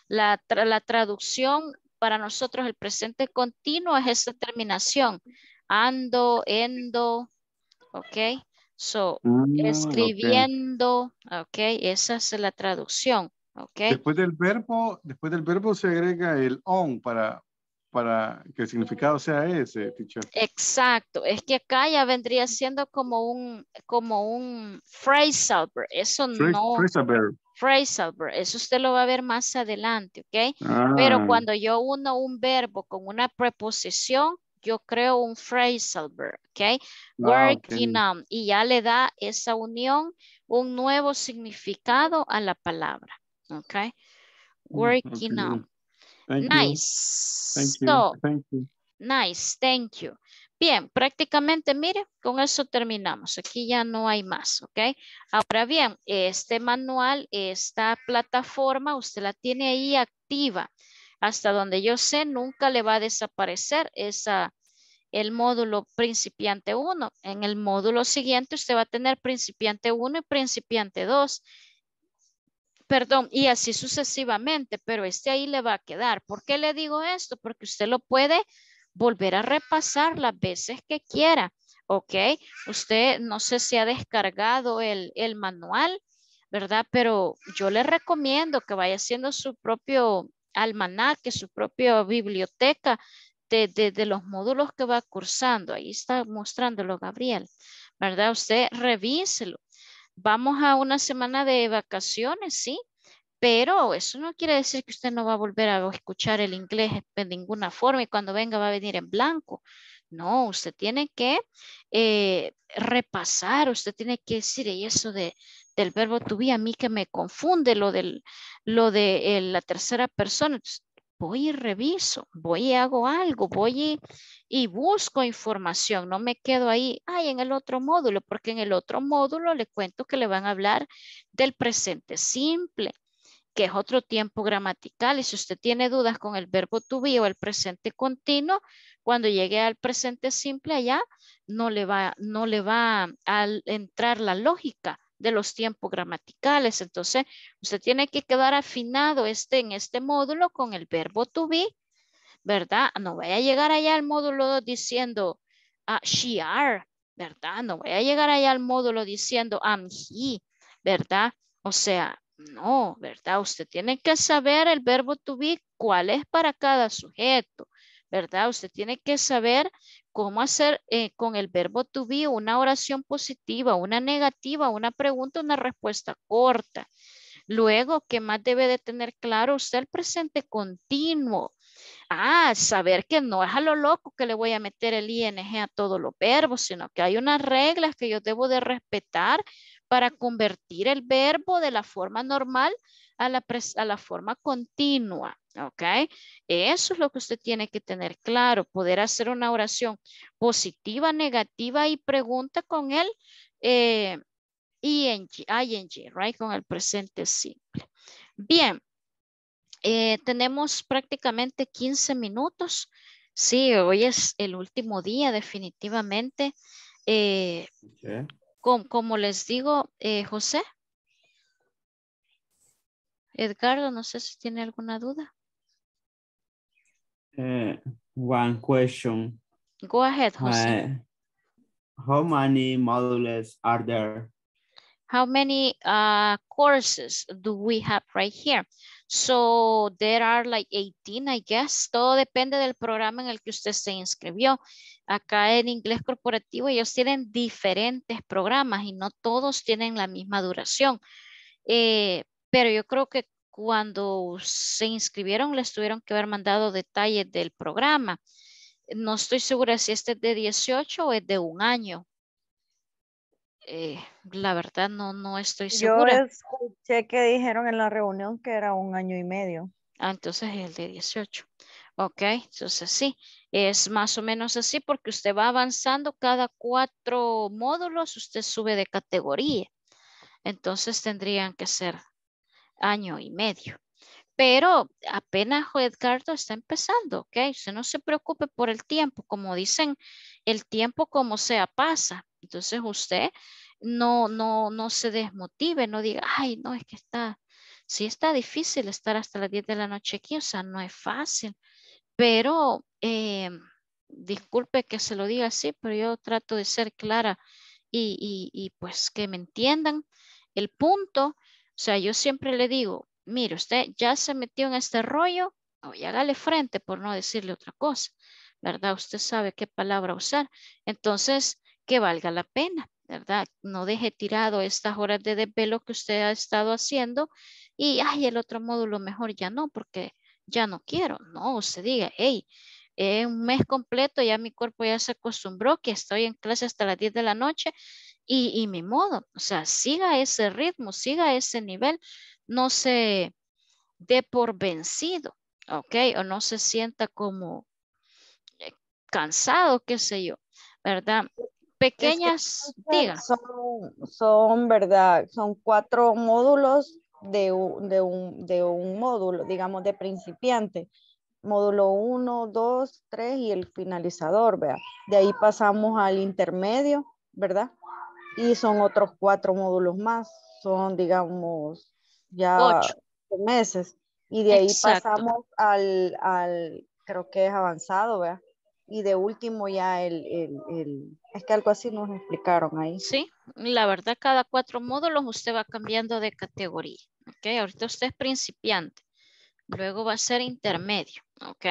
La, la traducción para nosotros, el presente continuo es esta terminación. Ando, endo, ¿ok? So, mm, escribiendo, okay. ok, esa es la traducción, Después del verbo, después del verbo se agrega el on para, para que el significado sea ese, teacher. Exacto, es que acá ya vendría siendo como un, como un phrasal verb, eso no. Phrasal verb. eso usted lo va a ver más adelante, ok. Pero ah. cuando yo uno un verbo con una preposición, yo creo un phrasal verb, ah, ¿ok? Working on. Um, y ya le da esa unión un nuevo significado a la palabra, ¿ok? Mm, Working on. Um, nice. Nice, thank you. Bien, prácticamente, mire, con eso terminamos. Aquí ya no hay más, ¿ok? Ahora bien, este manual, esta plataforma, usted la tiene ahí activa hasta donde yo sé, nunca le va a desaparecer esa, el módulo principiante 1. En el módulo siguiente usted va a tener principiante 1 y principiante 2. Perdón, y así sucesivamente, pero este ahí le va a quedar. ¿Por qué le digo esto? Porque usted lo puede volver a repasar las veces que quiera, ¿ok? Usted no sé si ha descargado el, el manual, ¿verdad? Pero yo le recomiendo que vaya haciendo su propio almanaque, su propia biblioteca de, los módulos que va cursando. Ahí está mostrándolo Gabriel, ¿verdad? Usted revíselo. Vamos a una semana de vacaciones, ¿sí? Pero eso no quiere decir que usted no va a volver a escuchar el inglés de ninguna forma y cuando venga va a venir en blanco. No, usted tiene que eh, repasar, usted tiene que decir, y eso del verbo to a mí que me confunde lo del, lo de eh, la tercera persona. voy y reviso, voy y hago algo, voy y, busco información, no me quedo ahí, ay, en el otro módulo, porque en el otro módulo le cuento que le van a hablar del presente simple, que es otro tiempo gramatical. Y si usted tiene dudas con el verbo to o el presente continuo, cuando llegue al presente simple allá, no le va, no le va a entrar la lógica de los tiempos gramaticales. Entonces, usted tiene que quedar afinado este, en este módulo con el verbo to be, ¿verdad? No vaya a llegar allá al módulo diciendo ah, she are, ¿verdad? No voy a llegar allá al módulo diciendo I'm he, ¿verdad? O sea, no, ¿verdad? Usted tiene que saber el verbo to be, cuál es para cada sujeto, ¿verdad? Usted tiene que saber cómo hacer eh, con el verbo to be una oración positiva, una negativa, una pregunta, una respuesta corta. Luego, ¿qué más debe de tener claro usted el presente continuo? Ah, saber que no es a lo loco que le voy a meter el ING a todos los verbos, sino que hay unas reglas que yo debo de respetar para convertir el verbo de la forma normal a a la forma continua. ¿Ok? Eso es lo que usted tiene que tener claro, poder hacer una oración positiva, negativa y pregunta con el ING, eh, right? Con el presente simple. Bien, eh, tenemos prácticamente 15 minutos. Sí, hoy es el último día definitivamente. Eh, como les digo, José. Edgardo, no sé si tiene alguna duda. Uh, one question. Go ahead, how many modules are there? How many uh, courses do we have right here? So there are like 18, I guess. Todo depende del programa en el que usted se inscribió. Acá en inglés corporativo ellos tienen diferentes programas y no todos tienen la misma duración. Eh, pero yo creo que cuando se inscribieron les tuvieron que haber mandado detalles del programa. No estoy segura si este es de 18 o es de un año. Eh, la verdad no, no estoy segura. Yo escuché que dijeron en la reunión que era un año y medio. Ah, entonces el de 18. Ok, entonces sí, es más o menos así porque usted va avanzando cada cuatro módulos, usted sube de categoría. Entonces tendrían que ser año y medio. Pero apenas Edgardo está empezando, ¿ok? Usted no se preocupe por el tiempo. Como dicen, el tiempo como sea pasa. Entonces usted no, no, no se desmotive, no diga, ay, no, es que está, sí está difícil estar hasta las 10 de la noche aquí, o sea, no es fácil. Pero eh, disculpe que se lo diga así, pero yo trato de ser clara y, y, y pues que me entiendan el punto o sea, yo siempre le digo, mire, usted ya se metió en este rollo, y hágale frente por no decirle otra cosa, ¿verdad? Usted sabe qué palabra usar. Entonces, que valga la pena, ¿verdad? No deje tirado estas horas de desvelo que usted ha estado haciendo y, ay, el otro módulo mejor ya no, porque ya no quiero. No, se diga, hey, eh, un mes completo, ya mi cuerpo ya se acostumbró que estoy en clase hasta las 10 de la noche y, mi modo, o sea, siga ese ritmo, siga ese nivel, no se dé por vencido, ¿ok? O no se sienta como eh, cansado, qué sé yo, ¿verdad? Pequeñas, diga. Son, ¿verdad? Son cuatro módulos de, un, módulo, digamos, de principiante módulo uno, dos, tres y el finalizador, vea De ahí pasamos al intermedio, ¿verdad? y son otros cuatro módulos más, son digamos ya Ocho. meses y de ahí pasamos al, al, creo que es avanzado, ¿verdad? Y de último ya el, el, el, es que algo así nos explicaron ahí. Sí, la verdad cada cuatro módulos usted va cambiando de categoría, ¿ok? Ahorita usted es principiante, luego va a ser intermedio, ¿ok?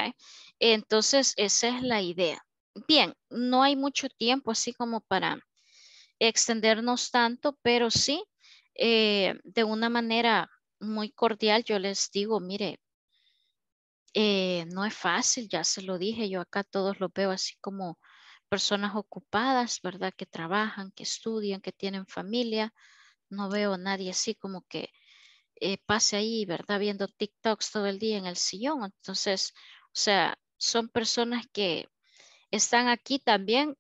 Entonces esa es la idea. Bien, no hay mucho tiempo así como para extendernos tanto, pero sí, eh, de una manera muy cordial, yo les digo, mire, eh, no es fácil, ya se lo dije, yo acá todos los veo así como personas ocupadas, ¿verdad? Que trabajan, que estudian, que tienen familia. No veo a nadie así como que eh, pase ahí, ¿verdad? Viendo TikToks todo el día en el sillón. Entonces, o sea, son personas que están aquí también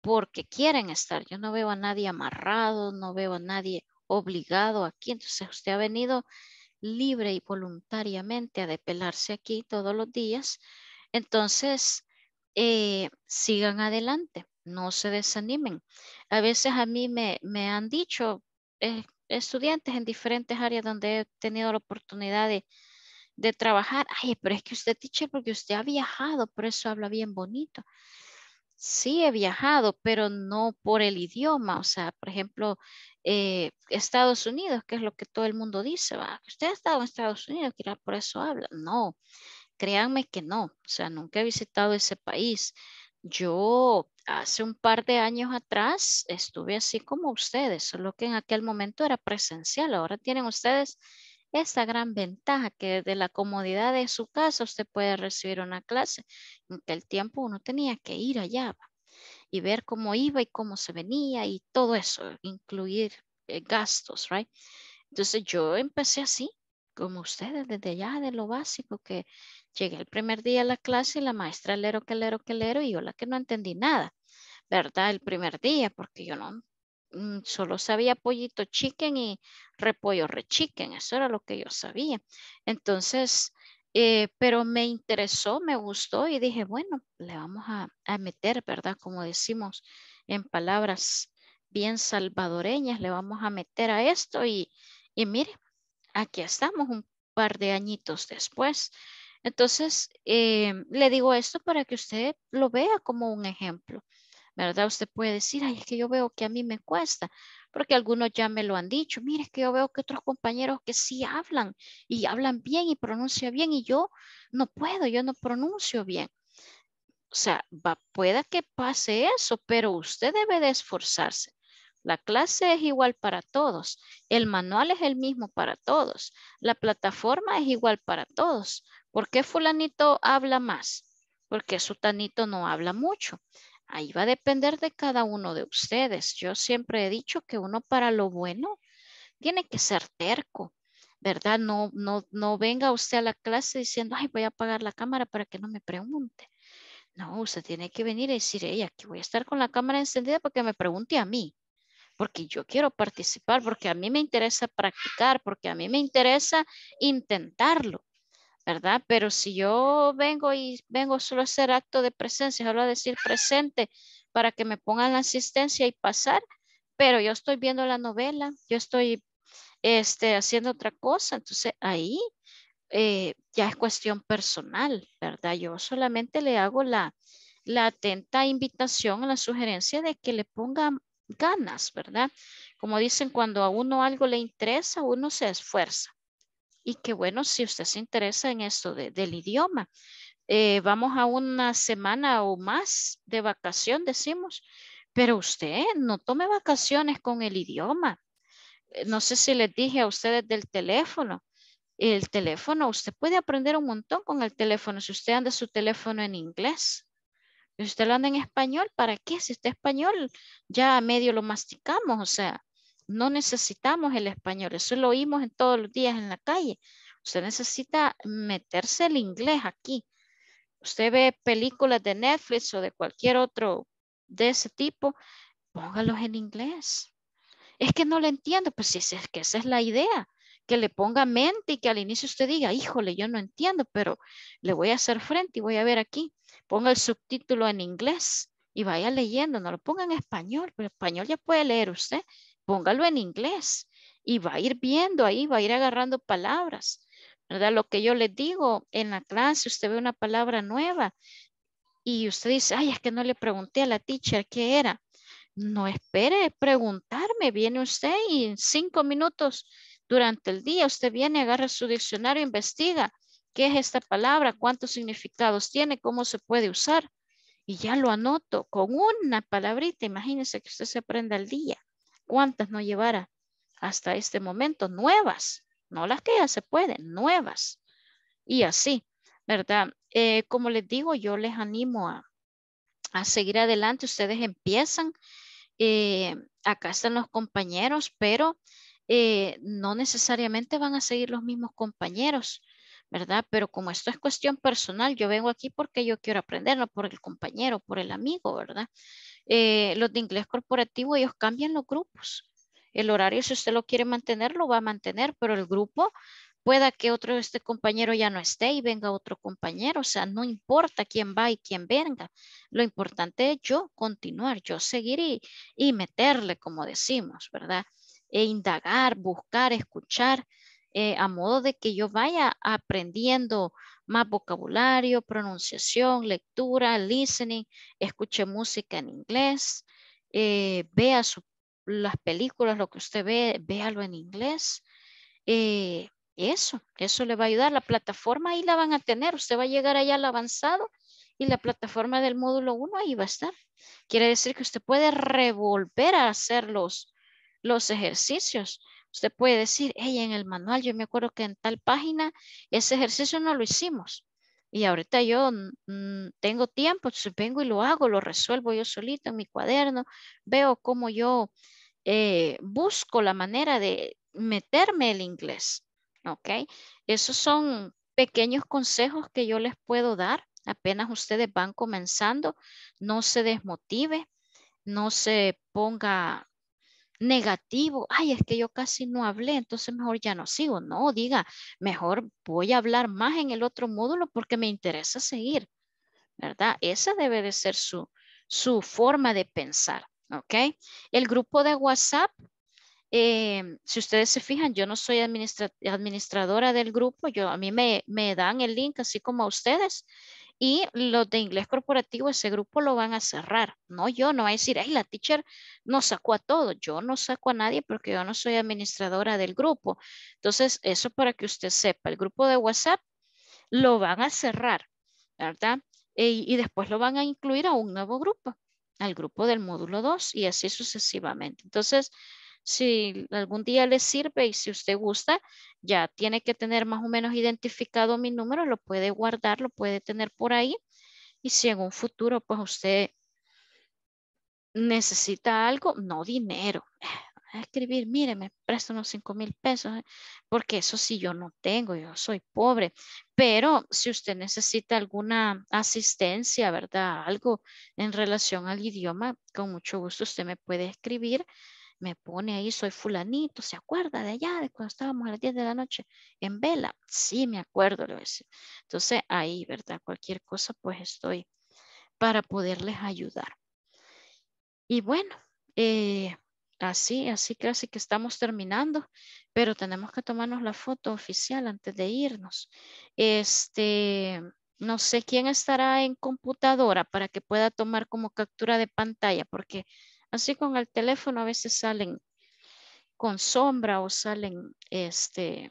porque quieren estar. Yo no veo a nadie amarrado, no veo a nadie obligado aquí. Entonces usted ha venido libre y voluntariamente a depelarse aquí todos los días. Entonces, eh, sigan adelante, no se desanimen. A veces a mí me, me han dicho eh, estudiantes en diferentes áreas donde he tenido la oportunidad de, de trabajar, ay, pero es que usted, teacher, porque usted ha viajado, por eso habla bien bonito sí he viajado, pero no por el idioma. O sea, por ejemplo, eh, Estados Unidos, que es lo que todo el mundo dice, usted ha estado en Estados Unidos, quizás por eso habla. No, créanme que no. O sea, nunca he visitado ese país. Yo hace un par de años atrás estuve así como ustedes, solo que en aquel momento era presencial. Ahora tienen ustedes esta gran ventaja que de la comodidad de su casa usted puede recibir una clase. En el tiempo uno tenía que ir allá y ver cómo iba y cómo se venía y todo eso, incluir eh, gastos, right? Entonces yo empecé así, como ustedes, desde allá, de lo básico, que llegué el primer día a la clase y la maestra lero, que lero, que leero y yo la que no entendí nada, ¿verdad? El primer día, porque yo no, Mm, solo sabía pollito chicken y repollo rechicken, eso era lo que yo sabía. Entonces, eh, pero me interesó, me gustó y dije, bueno, le vamos a, meter, ¿verdad? Como decimos en palabras bien salvadoreñas, le vamos a meter a esto y, y mire, aquí estamos un par de añitos después. Entonces, eh, le digo esto para que usted lo vea como un ejemplo. ¿verdad? Usted puede decir, ay, es que yo veo que a mí me cuesta, porque algunos ya me lo han dicho, mire, es que yo veo que otros compañeros que sí hablan y hablan bien y pronuncian bien y yo no puedo, yo no pronuncio bien. O sea, va, pueda que pase eso, pero usted debe de esforzarse. La clase es igual para todos. El manual es el mismo para todos. La plataforma es igual para todos. ¿Por qué fulanito habla más? Porque su tanito no habla mucho. Ahí va a depender de cada uno de ustedes. Yo siempre he dicho que uno para lo bueno tiene que ser terco, ¿verdad? No, no, venga usted a la clase diciendo, ay, voy a apagar la cámara para que no me pregunte. No, usted tiene que venir y decir, ella, aquí voy a estar con la cámara encendida porque me pregunte a mí, porque yo quiero participar, porque a mí me interesa practicar, porque a mí me interesa intentarlo. ¿verdad? Pero si yo vengo y vengo solo a hacer acto de presencia, solo a decir presente para que me pongan la asistencia y pasar, pero yo estoy viendo la novela, yo estoy este, haciendo otra cosa, entonces ahí eh, ya es cuestión personal, ¿verdad? Yo solamente le hago la, la atenta invitación, la sugerencia de que le pongan ganas, ¿verdad? Como dicen, cuando a uno algo le interesa, uno se esfuerza y que bueno, si usted se interesa en esto del idioma, eh, vamos a una semana o más de vacación, decimos, pero usted no tome vacaciones con el idioma. Eh, no sé si les dije a ustedes del teléfono. El teléfono, usted puede aprender un montón con el teléfono. Si usted anda su teléfono en inglés, si usted lo anda en español, ¿para qué? Si está español, ya a medio lo masticamos, o sea, no necesitamos el español, eso lo oímos en todos los días en la calle. Usted necesita meterse el inglés aquí. Usted ve películas de Netflix o de cualquier otro de ese tipo, póngalos en inglés. Es que no lo entiendo, pues si es que esa es la idea, que le ponga mente y que al inicio usted diga, híjole, yo no entiendo, pero le voy a hacer frente y voy a ver aquí. Ponga el subtítulo en inglés y vaya leyendo, no lo ponga en español, pero español ya puede leer usted póngalo en inglés y va a ir viendo ahí, va a ir agarrando palabras. ¿Verdad? Lo que yo le digo en la clase, usted ve una palabra nueva y usted dice, ay, es que no le pregunté a la teacher qué era. No espere preguntarme, viene usted y en cinco minutos durante el día usted viene, agarra su diccionario, investiga qué es esta palabra, cuántos significados tiene, cómo se puede usar. Y ya lo anoto con una palabrita. Imagínese que usted se aprenda al día. ¿Cuántas no llevara hasta este momento? Nuevas, no las que ya se pueden, nuevas. Y así, ¿verdad? Eh, como les digo, yo les animo a, seguir adelante. Ustedes empiezan. Eh, acá están los compañeros, pero eh, no necesariamente van a seguir los mismos compañeros. ¿verdad? Pero como esto es cuestión personal, yo vengo aquí porque yo quiero aprenderlo por el compañero, por el amigo, ¿verdad? Eh, los de inglés corporativo, ellos cambian los grupos. El horario, si usted lo quiere mantener, lo va a mantener, pero el grupo pueda que otro de este compañero ya no esté y venga otro compañero. O sea, no importa quién va y quién venga. Lo importante es yo continuar, yo seguir y meterle, como decimos, ¿verdad? E indagar, buscar, escuchar eh, a modo de que yo vaya aprendiendo más vocabulario, pronunciación, lectura, listening, escuche música en inglés, eh, vea las películas, lo que usted ve, véalo en inglés. Eh, eso, eso le va a ayudar. La plataforma ahí la van a tener. Usted va a llegar allá al avanzado y la plataforma del módulo 1 ahí va a estar. Quiere decir que usted puede revolver a hacer los ejercicios. Usted puede decir, hey, en el manual, yo me acuerdo que en tal página ese ejercicio no lo hicimos. Y ahorita yo tengo tiempo, supongo vengo y lo hago, lo resuelvo yo solito en mi cuaderno, veo cómo yo eh, busco la manera de meterme el inglés. ¿Ok? Esos son pequeños consejos que yo les puedo dar. Apenas ustedes van comenzando, no se desmotive, no se ponga negativo, ay, es que yo casi no hablé, entonces mejor ya no sigo. No, diga, mejor voy a hablar más en el otro módulo porque me interesa seguir, ¿verdad? Esa debe de ser su, su forma de pensar, ¿ok? El grupo de WhatsApp, em, si ustedes se fijan, yo no soy administradora del grupo, yo, a mí me, me dan el link así como a ustedes, y los de inglés corporativo, ese grupo lo van a cerrar. No yo, no va a decir, ay, la teacher no sacó a todo. Yo no saco a nadie porque yo no soy administradora del grupo. Entonces, eso para que usted sepa, el grupo de WhatsApp lo van a cerrar, ¿verdad? y después lo van a incluir a un nuevo grupo, al grupo del módulo 2 y así sucesivamente. Entonces, si algún día le sirve y si usted gusta, ya tiene que tener más o menos identificado mi número, lo puede guardar, lo puede tener por ahí. Y si en un futuro, pues usted necesita algo, no dinero. Ah, escribir, mire, me presto unos 5 mil pesos, eh, porque eso sí yo no tengo, yo soy pobre. Pero si usted necesita alguna asistencia, ¿verdad? Algo en relación al idioma, con mucho gusto usted me puede escribir me pone ahí, soy fulanito, ¿se acuerda de allá, de cuando estábamos a las 10 de la noche en vela? Sí, me acuerdo, le voy Entonces ahí, ¿verdad? Cualquier cosa, pues estoy para poderles ayudar. Y bueno, eh, así, así casi que estamos terminando, pero tenemos que tomarnos la foto oficial antes de irnos. Este, no sé quién estará en computadora para que pueda tomar como captura de pantalla, porque Así con el teléfono a veces salen con sombra o salen este,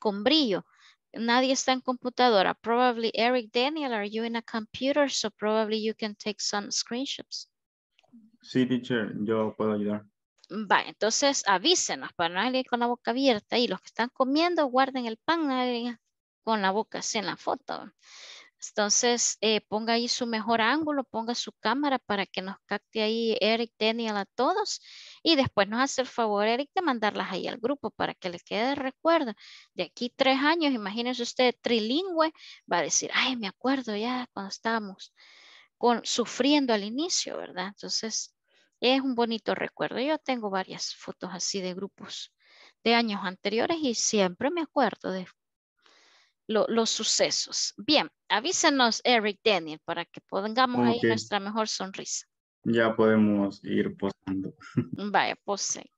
con brillo. Nadie está en computadora. Probably Eric Daniel, are you in a computer? So probably you can take some screenshots. Sí, teacher, yo puedo ayudar. Va, entonces avísenos para pues, nadie con la boca abierta y los que están comiendo guarden el pan nadie con la boca así en la foto. Entonces, eh, ponga ahí su mejor ángulo, ponga su cámara para que nos capte ahí Eric, Daniel a todos. Y después nos hace el favor, Eric, de mandarlas ahí al grupo para que le quede de recuerdo. De aquí tres años, imagínense usted, trilingüe, va a decir, ay, me acuerdo ya cuando estábamos con, sufriendo al inicio, ¿verdad? Entonces, es un bonito recuerdo. Yo tengo varias fotos así de grupos de años anteriores y siempre me acuerdo de los sucesos. Bien, avísenos, Eric Daniel, para que pongamos ahí nuestra mejor sonrisa. Ya podemos ir posando. Vaya, pose.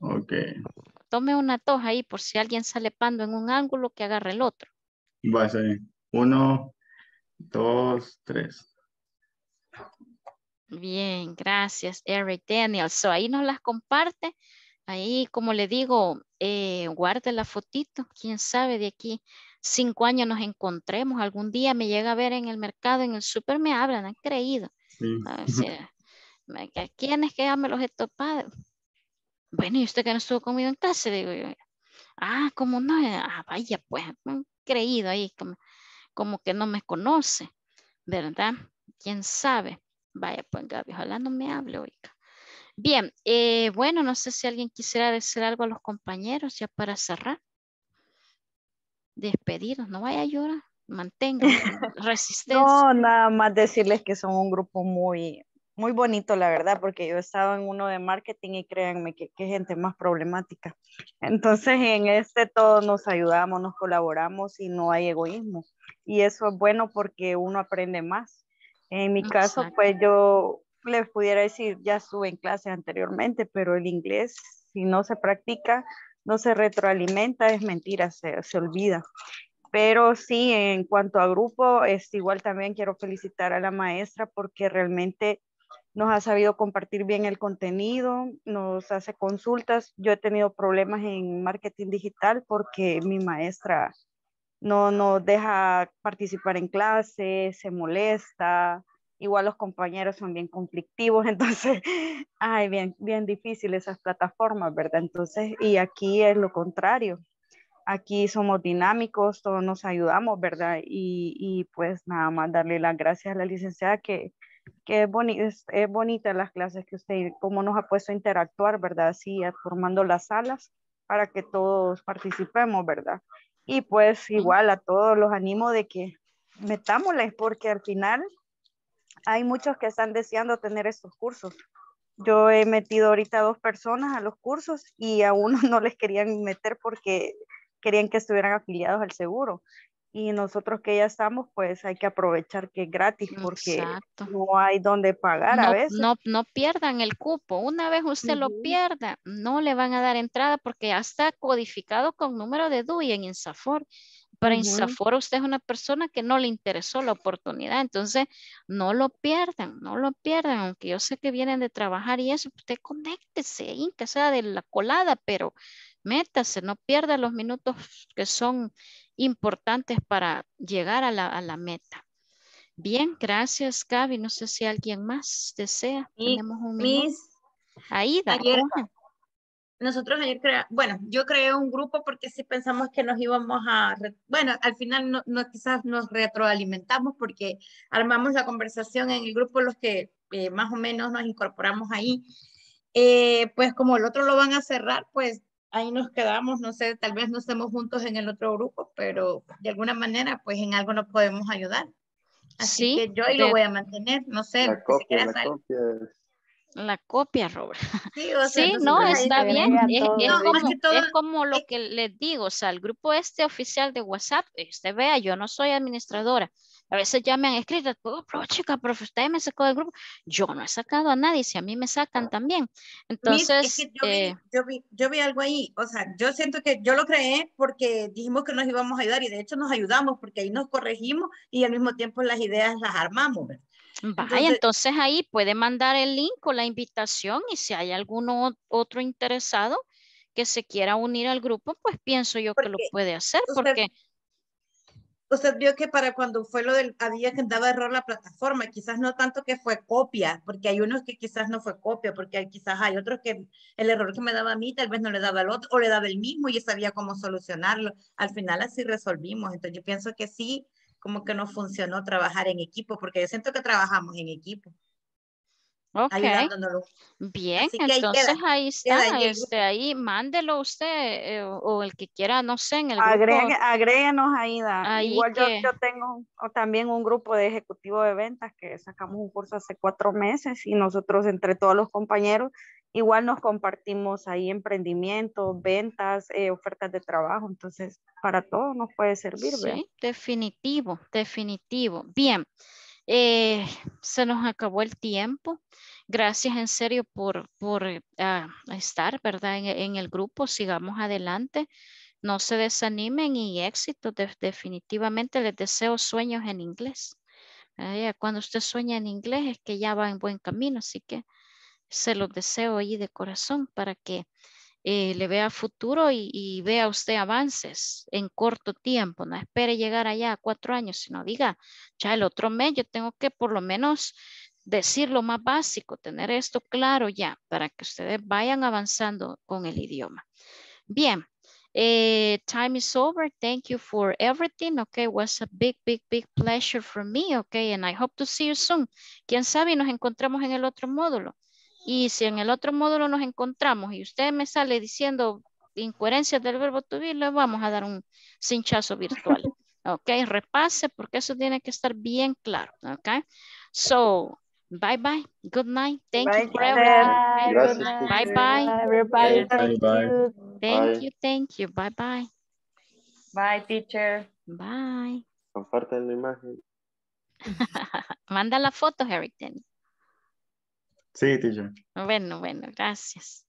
Ok. Tome una toja ahí por si alguien sale pando en un ángulo que agarre el otro. Va a ser uno, dos, tres. Bien, gracias Eric Daniel. So, ahí nos las comparte Ahí, como le digo, eh, guarde la fotito, quién sabe de aquí cinco años nos encontremos, algún día me llega a ver en el mercado, en el súper me hablan, han creído. Sí. Ah, a, que me los he topado? Bueno, ¿y usted que no estuvo conmigo en casa, Digo yo, ah, ah como no? Ah, vaya, pues, han creído ahí, como, que no me conoce, ¿verdad? ¿Quién sabe? Vaya, pues, Gaby, ojalá no me hable, oiga. Bien, eh, bueno, no sé si alguien quisiera decir algo a los compañeros ya para cerrar. Despedidos, no vaya a llorar, mantenga resistencia. No, nada más decirles que son un grupo muy, muy bonito, la verdad, porque yo he estado en uno de marketing y créanme que, es gente más problemática. Entonces, en este todos nos ayudamos, nos colaboramos y no hay egoísmo. Y eso es bueno porque uno aprende más. En mi caso, pues yo les pudiera decir, ya estuve en clase anteriormente, pero el inglés, si no se practica, no se retroalimenta, es mentira, se, se olvida. Pero sí, en cuanto a grupo, es este, igual también quiero felicitar a la maestra porque realmente nos ha sabido compartir bien el contenido, nos hace consultas. Yo he tenido problemas en marketing digital porque mi maestra no nos deja participar en clase, se molesta, igual los compañeros son bien conflictivos, entonces, ay, bien, bien difícil esas plataformas, ¿verdad? Entonces, y aquí es lo contrario. Aquí somos dinámicos, todos nos ayudamos, ¿verdad? Y, y pues nada más darle las gracias a la licenciada que, que es, bonita las clases que usted, cómo nos ha puesto a interactuar, ¿verdad? Así, formando las salas para que todos participemos, ¿verdad? Y pues igual a todos los animo de que metámosles, porque al final hay muchos que están deseando tener estos cursos. Yo he metido ahorita dos personas a los cursos y a uno no les querían meter porque querían que estuvieran afiliados al seguro. Y nosotros que ya estamos, pues hay que aprovechar que es gratis porque no hay donde pagar a veces. No, no pierdan el cupo. Una vez usted lo pierda, no le van a dar entrada porque ya está codificado con número de DUI en Insafor. Para usted es una persona que no le interesó la oportunidad, entonces no lo pierdan, no lo pierdan, aunque yo sé que vienen de trabajar y eso, usted pues, conéctese, que sea ah, de la colada, pero métase, no pierda los minutos que son importantes para llegar a la, meta. Bien, gracias Gaby, no sé si alguien más desea. Tenemos un minuto. ahí Aida. Nosotros ayer bueno, yo creé un grupo porque sí pensamos que nos íbamos a, bueno, al final no, quizás nos retroalimentamos porque armamos la conversación en el grupo los que eh, más o menos nos incorporamos ahí. Eh, pues como el otro lo van a cerrar, pues ahí nos quedamos, no sé, tal vez no estemos juntos en el otro grupo, pero de alguna manera, pues en algo nos podemos ayudar. Así que yo ahí lo voy a mantener, no sé. si la la copia, Robert. Sí, o sea, no, pues, está bien. Es, como, lo eh que les digo, o sea, el grupo este oficial de WhatsApp, usted vea, yo no soy administradora. A veces ya me han escrito, oh, pero chica, profe, usted me sacó del grupo. Yo no he sacado a nadie, si a mí me sacan también. Entonces. yo, vi, eh yo, yo, vi, algo ahí, o sea, yo siento que yo lo creé porque dijimos que nos íbamos a ayudar y de hecho nos ayudamos porque ahí nos corregimos y al mismo tiempo las ideas las armamos, ¿verdad? Vaya, entonces, ahí puede mandar el link o la invitación y si hay alguno otro interesado que se quiera unir al grupo, pues pienso yo que lo puede hacer usted, porque... Usted vio que para cuando fue lo del, había que daba error la plataforma, quizás no tanto que fue copia, porque hay unos que quizás no fue copia, porque hay, quizás hay otros que el error que me daba a mí tal vez no le daba al otro, o le daba el mismo y yo sabía cómo solucionarlo. Al final así resolvimos, entonces yo pienso que sí, como que no funcionó trabajar en equipo, porque yo siento que trabajamos en equipo. Ok. Bien, entonces ahí, ahí está. Este, ahí mándelo usted eh, o, el que quiera, no sé, en el grupo. Agréguenos Aida. Igual yo, yo, tengo o también un grupo de ejecutivo de ventas que sacamos un curso hace cuatro meses y nosotros entre todos los compañeros Igual nos compartimos ahí emprendimientos, ventas, eh, ofertas de trabajo, entonces para todo nos puede servir. Sí, definitivo, definitivo. Bien, eh, se nos acabó el tiempo. Gracias en serio por, por eh, ah, estar, ¿verdad? En, en el grupo, sigamos adelante no se desanimen y éxito. definitivamente les deseo sueños en inglés. Ah, cuando usted sueña en inglés es que ya va en buen camino, así que se los deseo ahí de corazón para que eh, le vea futuro y, vea usted avances en corto tiempo. No espere llegar allá a cuatro años, sino diga, ya el otro mes yo tengo que por lo menos decir lo más básico, tener esto claro ya para que ustedes vayan avanzando con el idioma. Bien. Eh, time is over. Thank you for everything. Okay, it was a big, big, big pleasure for me. Okay, and I hope to see you soon. Quién sabe, nos encontramos en el otro módulo. Y si en el otro módulo nos encontramos y usted me sale diciendo incoherencia del verbo to be, le vamos a dar un cinchazo virtual. Ok, repase porque eso tiene que estar bien claro. Ok, so bye bye, good night, thank you for everyone. Bye bye, Bye bye. Thank you, thank you, bye bye. Bye, teacher. Bye. Comparten la imagen. Manda la foto, Harry Sí, teacher. Bueno, bueno, gracias.